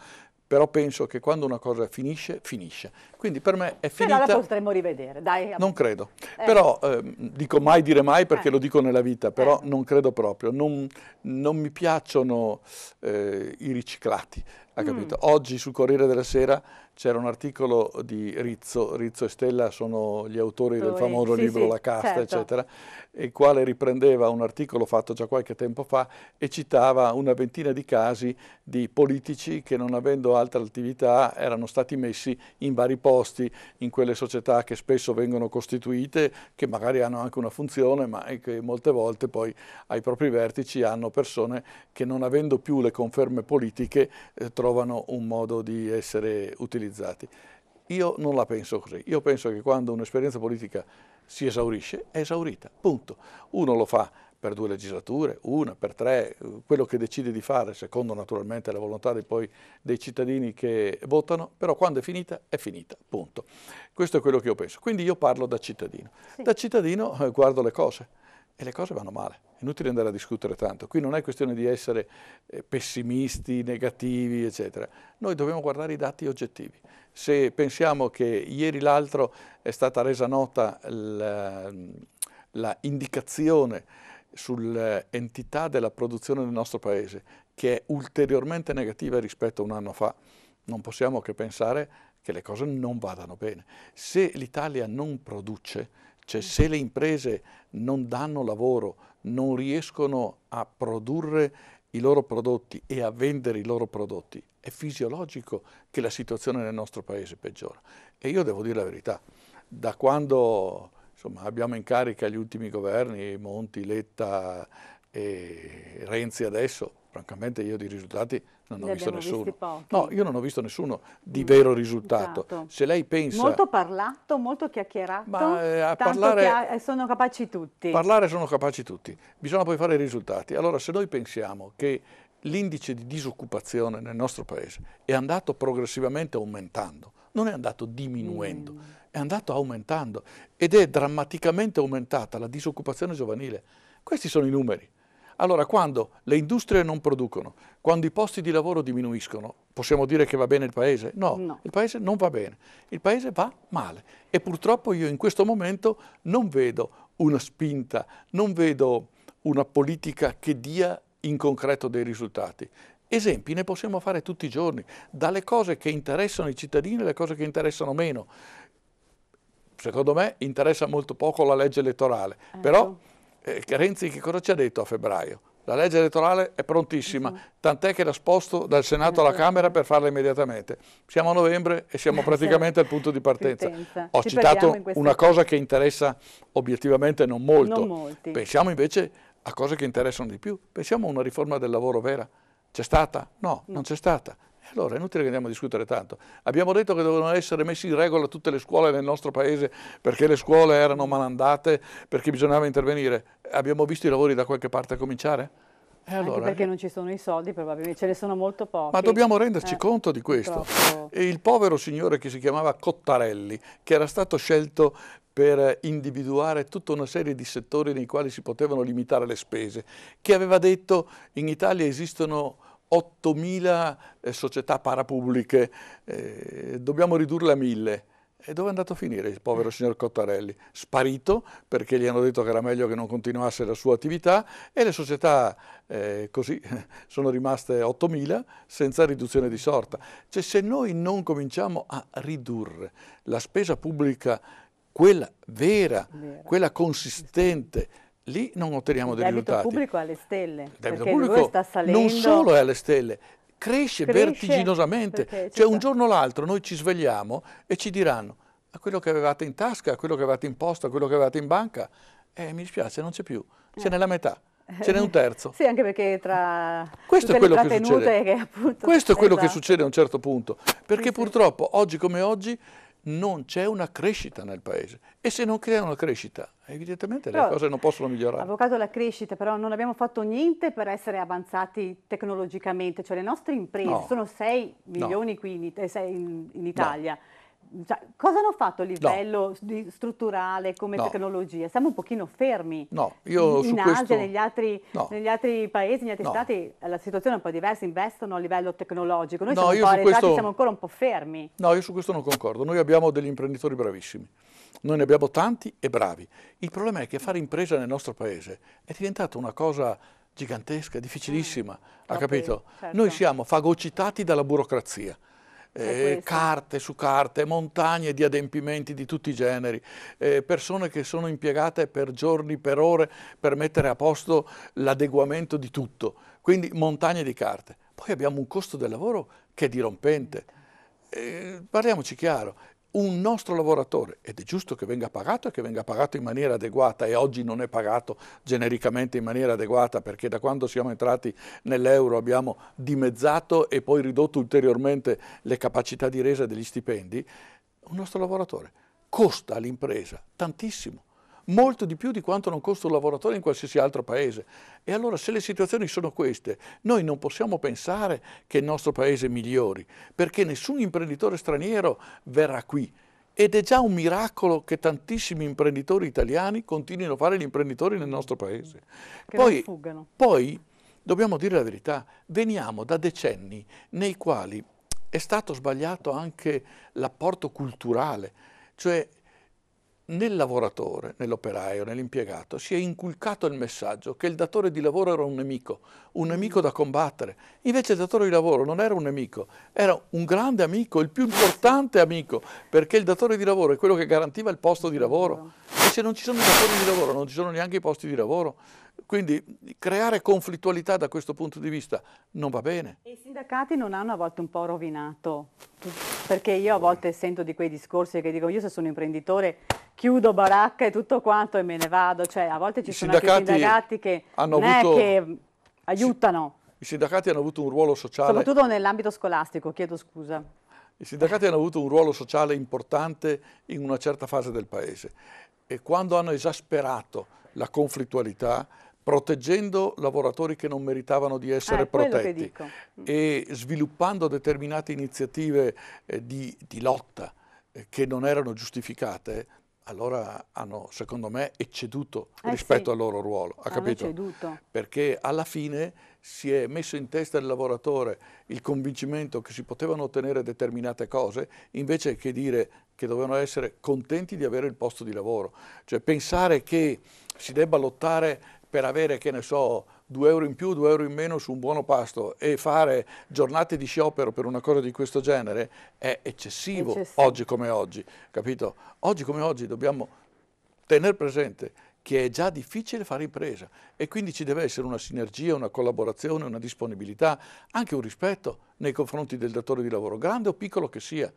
però penso che quando una cosa finisce, finisce. Quindi per me è finita. Però la potremmo rivedere, dai. Non credo, eh. però eh, dico mai dire mai perché eh. lo dico nella vita, però eh. non credo proprio, non, non mi piacciono eh, i riciclati, ha mm. capito? Mm. Oggi sul Corriere della Sera c'era un articolo di Rizzo, Rizzo e Stella sono gli autori Lui, del famoso sì, libro sì, La Casta, certo. eccetera, il quale riprendeva un articolo fatto già qualche tempo fa e citava una ventina di casi di politici che non avendo altra attività erano stati messi in vari posti, in quelle società che spesso vengono costituite, che magari hanno anche una funzione, ma che molte volte poi ai propri vertici hanno persone che non avendo più le conferme politiche eh, trovano un modo di essere utilizzate utilizzati. Io non la penso così, io penso che quando un'esperienza politica si esaurisce, è esaurita, punto. Uno lo fa per due legislature, una, per tre, quello che decide di fare, secondo naturalmente la volontà dei, poi, dei cittadini che votano, però quando è finita, è finita, punto. Questo è quello che io penso. Quindi io parlo da cittadino. Sì. Da cittadino eh, guardo le cose e le cose vanno male. È inutile andare a discutere tanto. Qui non è questione di essere eh, pessimisti, negativi, eccetera. Noi dobbiamo guardare i dati oggettivi. Se pensiamo che ieri l'altro è stata resa nota l'indicazione ehm, sull'entità della produzione del nostro paese, che è ulteriormente negativa rispetto a un anno fa, non possiamo che pensare che le cose non vadano bene. Se l'Italia non produce, cioè se le imprese non danno lavoro, non riescono a produrre i loro prodotti e a vendere i loro prodotti, è fisiologico che la situazione nel nostro paese peggiora. E io devo dire la verità, da quando insomma, abbiamo in carica gli ultimi governi, Monti, Letta e Renzi adesso, francamente io di risultati non ne ho visto nessuno. No, io non ho visto nessuno di vero risultato. Esatto. Se lei pensa... Molto parlato, molto chiacchierato, ma, eh, a parlare, ha, eh, sono capaci tutti. Parlare sono capaci tutti, bisogna poi fare i risultati. Allora se noi pensiamo che l'indice di disoccupazione nel nostro paese è andato progressivamente aumentando, non è andato diminuendo, mm. è andato aumentando ed è drammaticamente aumentata la disoccupazione giovanile. Questi sono i numeri. Allora, quando le industrie non producono, quando i posti di lavoro diminuiscono, possiamo dire che va bene il Paese? No, no, il Paese non va bene, il Paese va male e purtroppo io in questo momento non vedo una spinta, non vedo una politica che dia in concreto dei risultati. Esempi ne possiamo fare tutti i giorni, dalle cose che interessano i cittadini alle cose che interessano meno secondo me interessa molto poco la legge elettorale, ecco. però eh, Renzi che cosa ci ha detto a febbraio? La legge elettorale è prontissima, mm-hmm. tant'è che la sposto dal Senato alla Camera per farla immediatamente. Siamo a novembre e siamo praticamente al punto di partenza. Ho citato una cosa che interessa obiettivamente non molto. Pensiamo invece a cose che interessano di più. Pensiamo a una riforma del lavoro vera. C'è stata? No, non c'è stata. Allora è inutile che andiamo a discutere tanto. Abbiamo detto che dovevano essere messe in regola tutte le scuole nel nostro paese perché le scuole erano malandate, perché bisognava intervenire. Abbiamo visto i lavori da qualche parte a cominciare? Eh, e allora, Anche perché eh. non ci sono i soldi, probabilmente ce ne sono molto pochi. Ma dobbiamo renderci eh, conto di questo. Purtroppo. E il povero signore che si chiamava Cottarelli, che era stato scelto per individuare tutta una serie di settori nei quali si potevano limitare le spese, che aveva detto in Italia esistono 8.000 eh, società parapubbliche, eh, dobbiamo ridurle a 1.000. E dove è andato a finire il povero signor Cottarelli? Sparito perché gli hanno detto che era meglio che non continuasse la sua attività e le società eh, così sono rimaste 8.000 senza riduzione di sorta. Cioè se noi non cominciamo a ridurre la spesa pubblica, quella vera, vera. quella consistente, lì non otteniamo dei risultati. Il debito pubblico è alle stelle, il debito pubblico sta salendo. non solo è alle stelle, cresce, cresce vertiginosamente, perché, cioè un giorno o l'altro noi ci svegliamo e ci diranno a quello che avevate in tasca, a quello che avevate in posta, a quello che avevate in banca, eh, mi dispiace, non c'è più, ce eh. n'è la metà. Ce n'è un terzo. sì, anche perché tra Questo è quello che succede. Che appunto, Questo è quello esatto. che succede a un certo punto, perché sì, purtroppo sì. oggi come oggi non c'è una crescita nel paese e se non creiamo una crescita evidentemente però, le cose non possono migliorare. Avvocato la crescita però non abbiamo fatto niente per essere avanzati tecnologicamente, cioè le nostre imprese no. sono 6 milioni no. qui in, in, in Italia. No cioè, cosa hanno fatto a livello no. strutturale come no. tecnologia? Siamo un pochino fermi. No, io in su Asia, questo... negli, altri, no. negli altri paesi, negli altri stati, la situazione è un po' diversa, investono a livello tecnologico. Noi siamo, arretrati, questo... siamo ancora un po' fermi. No, io su questo non concordo. Noi abbiamo degli imprenditori bravissimi. Noi ne abbiamo tanti e bravi. Il problema è che fare impresa nel nostro paese è diventata una cosa gigantesca, difficilissima, mm. ha okay, capito? Certo. Noi siamo fagocitati dalla burocrazia eh, carte su carte, montagne di adempimenti di tutti i generi, eh, persone che sono impiegate per giorni, per ore, per mettere a posto l'adeguamento di tutto, quindi montagne di carte. Poi abbiamo un costo del lavoro che è dirompente. Eh, parliamoci chiaro, un nostro lavoratore, ed è giusto che venga pagato e che venga pagato in maniera adeguata e oggi non è pagato genericamente in maniera adeguata perché da quando siamo entrati nell'euro abbiamo dimezzato e poi ridotto ulteriormente le capacità di resa degli stipendi, un nostro lavoratore costa all'impresa tantissimo molto di più di quanto non costa un lavoratore in qualsiasi altro paese. E allora se le situazioni sono queste, noi non possiamo pensare che il nostro paese migliori, perché nessun imprenditore straniero verrà qui. Ed è già un miracolo che tantissimi imprenditori italiani continuino a fare gli imprenditori nel nostro paese. Che poi, poi, dobbiamo dire la verità, veniamo da decenni nei quali è stato sbagliato anche l'apporto culturale, cioè nel lavoratore, nell'operaio, nell'impiegato si è inculcato il messaggio che il datore di lavoro era un nemico, un mm. nemico da combattere. Invece il datore di lavoro non era un nemico, era un grande amico, il più importante amico, perché il datore di lavoro è quello che garantiva il posto di lavoro. E se non ci sono i datori di lavoro non ci sono neanche i posti di lavoro. Quindi creare conflittualità da questo punto di vista non va bene. E I sindacati non hanno a volte un po' rovinato, perché io a volte sento di quei discorsi che dico io se sono imprenditore chiudo baracca e tutto quanto e me ne vado, cioè a volte ci I sono anche sindacati che non avuto... che aiutano. I sindacati hanno avuto un ruolo sociale. Soprattutto nell'ambito scolastico, chiedo scusa. I sindacati hanno avuto un ruolo sociale importante in una certa fase del paese e quando hanno esasperato la conflittualità proteggendo lavoratori che non meritavano di essere ah, protetti mm. e sviluppando determinate iniziative eh, di, di, lotta eh, che non erano giustificate, allora hanno, secondo me, ecceduto eh rispetto sì. al loro ruolo. Ha capito? Ecceduto. Perché alla fine si è messo in testa del lavoratore il convincimento che si potevano ottenere determinate cose, invece che dire che dovevano essere contenti di avere il posto di lavoro. Cioè pensare che si debba lottare per avere, che ne so, 2 euro in più, 2 euro in meno su un buono pasto e fare giornate di sciopero per una cosa di questo genere è eccessivo, eccessivo. oggi come oggi, capito? Oggi come oggi dobbiamo tenere presente che è già difficile fare impresa e quindi ci deve essere una sinergia, una collaborazione, una disponibilità, anche un rispetto nei confronti del datore di lavoro, grande o piccolo che sia.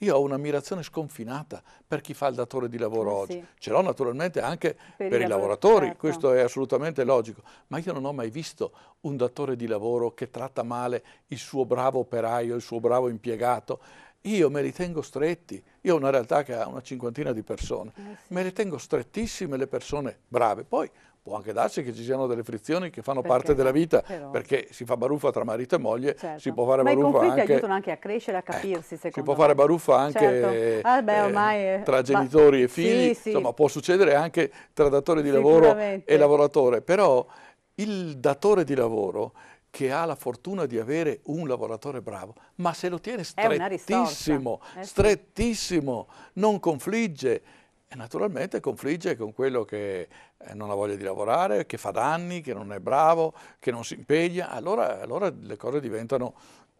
Io ho un'ammirazione sconfinata per chi fa il datore di lavoro eh oggi. Ce l'ho naturalmente anche per, per i lavoratori, certo. questo è assolutamente logico, ma io non ho mai visto un datore di lavoro che tratta male il suo bravo operaio, il suo bravo impiegato. Io me li tengo stretti, io ho una realtà che ha una cinquantina di persone, eh sì. me le tengo strettissime le persone brave. Poi può anche darsi che ci siano delle frizioni che fanno perché parte della vita, però... perché si fa baruffa tra marito e moglie, certo. si può fare Ma baruffa anche... Ma i conflitti aiutano anche a crescere, a ecco, capirsi, ecco, Si può me. fare baruffa anche certo. ah, beh, eh, ormai... eh, tra genitori e figli, sì, sì. insomma può succedere anche tra datore di lavoro e lavoratore, però il datore di lavoro che ha la fortuna di avere un lavoratore bravo, ma se lo tiene strettissimo, eh strettissimo, non confligge, e naturalmente confligge con quello che eh, non ha voglia di lavorare, che fa danni, che non è bravo, che non si impegna, allora, allora le cose diventano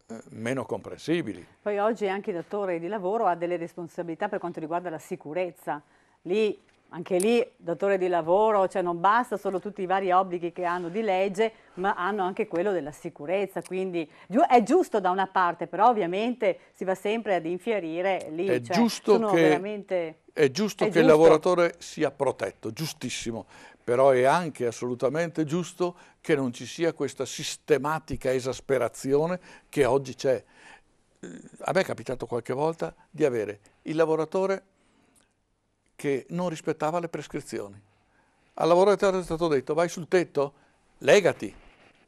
eh, meno comprensibili. Poi oggi anche il datore di lavoro ha delle responsabilità per quanto riguarda la sicurezza. Lì anche lì datore di lavoro, cioè non basta solo tutti i vari obblighi che hanno di legge, ma hanno anche quello della sicurezza, quindi è giusto da una parte, però ovviamente si va sempre ad infierire lì. È cioè, giusto che, veramente... è giusto è che giusto. il lavoratore sia protetto, giustissimo, però è anche assolutamente giusto che non ci sia questa sistematica esasperazione che oggi c'è. A me è capitato qualche volta di avere il lavoratore che non rispettava le prescrizioni. Al lavoratore è stato detto vai sul tetto, legati,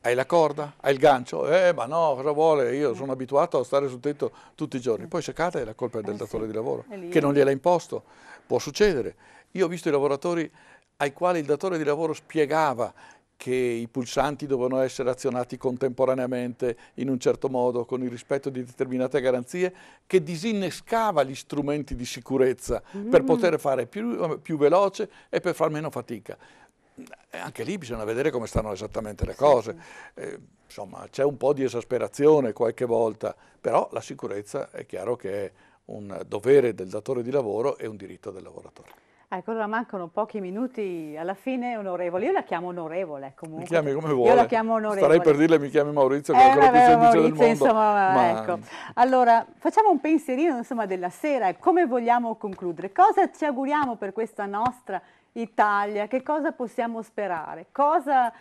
hai la corda, hai il gancio, eh ma no, cosa vuole, io sono abituato a stare sul tetto tutti i giorni. Poi se cade la colpa del eh datore di lavoro, che non gliela imposto, può succedere. Io ho visto i lavoratori ai quali il datore di lavoro spiegava che i pulsanti devono essere azionati contemporaneamente in un certo modo con il rispetto di determinate garanzie che disinnescava gli strumenti di sicurezza mm. per poter fare più, più, veloce e per far meno fatica. Anche lì bisogna vedere come stanno esattamente le cose. Eh, insomma, c'è un po' di esasperazione qualche volta, però la sicurezza è chiaro che è un dovere del datore di lavoro e un diritto del lavoratore. Ecco, allora mancano pochi minuti alla fine, onorevole. Io la chiamo onorevole comunque. Mi chiami come vuoi. Io la chiamo onorevole. Starei per dirle mi chiami Maurizio, che eh, è ancora più Maurizio, del mondo. Ma... ecco. Allora, facciamo un pensierino insomma, della sera come vogliamo concludere. Cosa ci auguriamo per questa nostra Italia? Che cosa possiamo sperare? Cosa...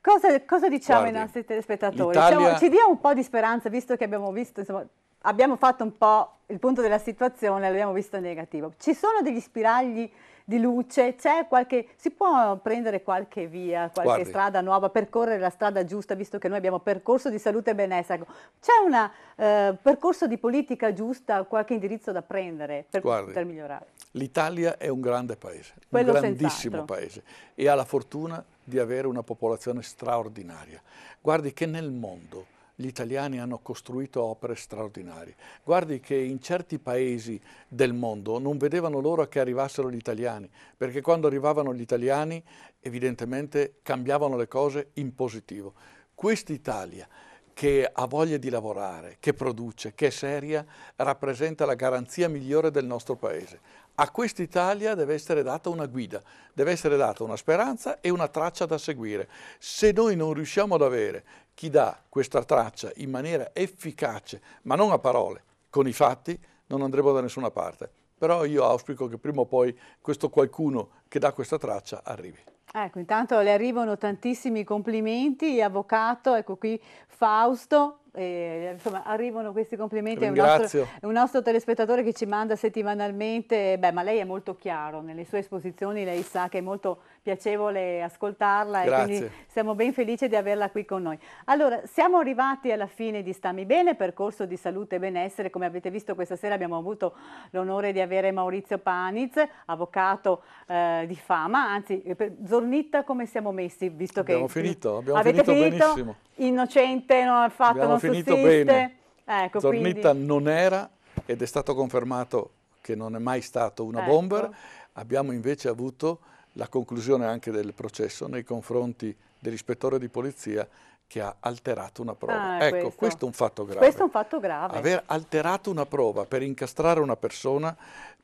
Cosa, cosa diciamo Guardi, ai nostri telespettatori? Diciamo, ci dia un po' di speranza, visto che abbiamo visto insomma, abbiamo fatto un po' il punto della situazione, l'abbiamo visto negativo. Ci sono degli spiragli di luce, c'è qualche, si può prendere qualche via, qualche Guardi. strada nuova, percorrere la strada giusta, visto che noi abbiamo percorso di salute e benessere. C'è un eh, percorso di politica giusta, qualche indirizzo da prendere per, Guardi, per migliorare? L'Italia è un grande paese, Quello un grandissimo paese e ha la fortuna di avere una popolazione straordinaria. Guardi che nel mondo gli italiani hanno costruito opere straordinarie. Guardi che in certi paesi del mondo non vedevano loro che arrivassero gli italiani, perché quando arrivavano gli italiani evidentemente cambiavano le cose in positivo. Quest'Italia che ha voglia di lavorare, che produce, che è seria, rappresenta la garanzia migliore del nostro Paese. A quest'Italia deve essere data una guida, deve essere data una speranza e una traccia da seguire. Se noi non riusciamo ad avere chi dà questa traccia in maniera efficace, ma non a parole, con i fatti, non andremo da nessuna parte. Però io auspico che prima o poi questo qualcuno che dà questa traccia arrivi. Ecco, intanto le arrivano tantissimi complimenti, avvocato, ecco qui Fausto, eh, insomma, arrivano questi complimenti a un, un nostro, telespettatore che ci manda settimanalmente, beh, ma lei è molto chiaro, nelle sue esposizioni lei sa che è molto piacevole ascoltarla Grazie. e quindi siamo ben felici di averla qui con noi. Allora, siamo arrivati alla fine di Stami Bene, percorso di salute e benessere. Come avete visto questa sera abbiamo avuto l'onore di avere Maurizio Paniz, avvocato eh, di fama, anzi eh, Zornitta come siamo messi, visto abbiamo che... Finito, abbiamo avete finito, finito benissimo. Innocente, non ha fatto, abbiamo non finito sussiste. Bene. Ecco, Zornitta quindi... non era ed è stato confermato che non è mai stato una ecco. bomber, abbiamo invece avuto la conclusione anche del processo nei confronti dell'ispettore di polizia che ha alterato una prova. Ah, ecco, questo. questo. è un fatto grave. Questo è un fatto grave. Aver alterato una prova per incastrare una persona,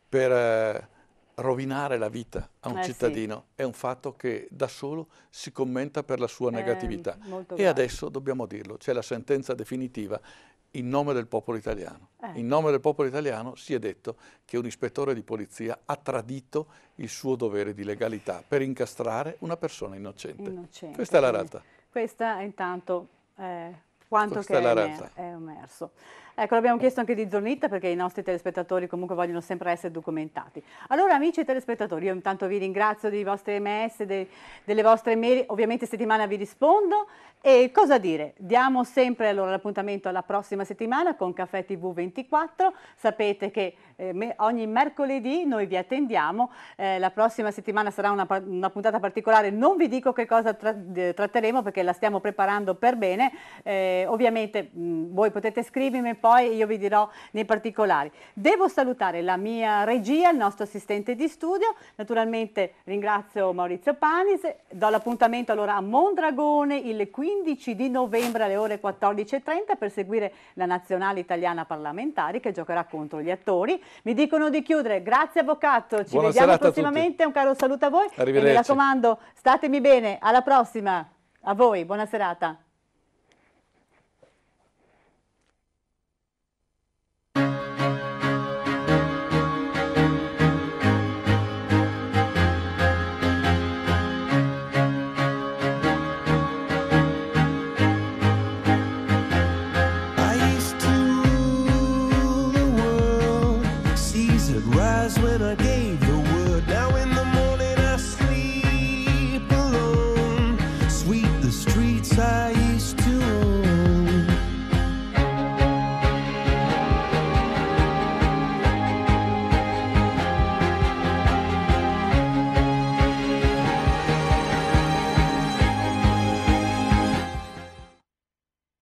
per eh, rovinare la vita a un eh, cittadino, sì. è un fatto che da solo si commenta per la sua eh, negatività. Eh, e adesso, dobbiamo dirlo, c'è la sentenza definitiva in nome del popolo italiano. Eh. In nome del popolo italiano si è detto che un ispettore di polizia ha tradito il suo dovere di legalità per incastrare una persona innocente. innocente. Questa è la realtà. Questa intanto... Eh quanto che è, è emerso. Ecco, l'abbiamo chiesto anche di Zornitta perché i nostri telespettatori comunque vogliono sempre essere documentati. Allora, amici telespettatori, io intanto vi ringrazio dei vostri MS, dei, delle vostre mail, ovviamente settimana vi rispondo. E cosa dire? Diamo sempre allora l'appuntamento alla prossima settimana con Caffè TV 24. Sapete che eh, ogni mercoledì noi vi attendiamo, eh, la prossima settimana sarà una, una, puntata particolare, non vi dico che cosa tra tratteremo perché la stiamo preparando per bene, eh, ovviamente mh, mm, voi potete scrivermi e poi io vi dirò nei particolari. Devo salutare la mia regia, il nostro assistente di studio, naturalmente ringrazio Maurizio Panis, do l'appuntamento allora a Mondragone il 15 di novembre alle ore 14.30 per seguire la nazionale italiana parlamentare che giocherà contro gli attori mi dicono di chiudere. Grazie avvocato, ci Buona vediamo prossimamente. Un caro saluto a voi. E mi raccomando, statemi bene. Alla prossima. A voi, buona serata. was when I gave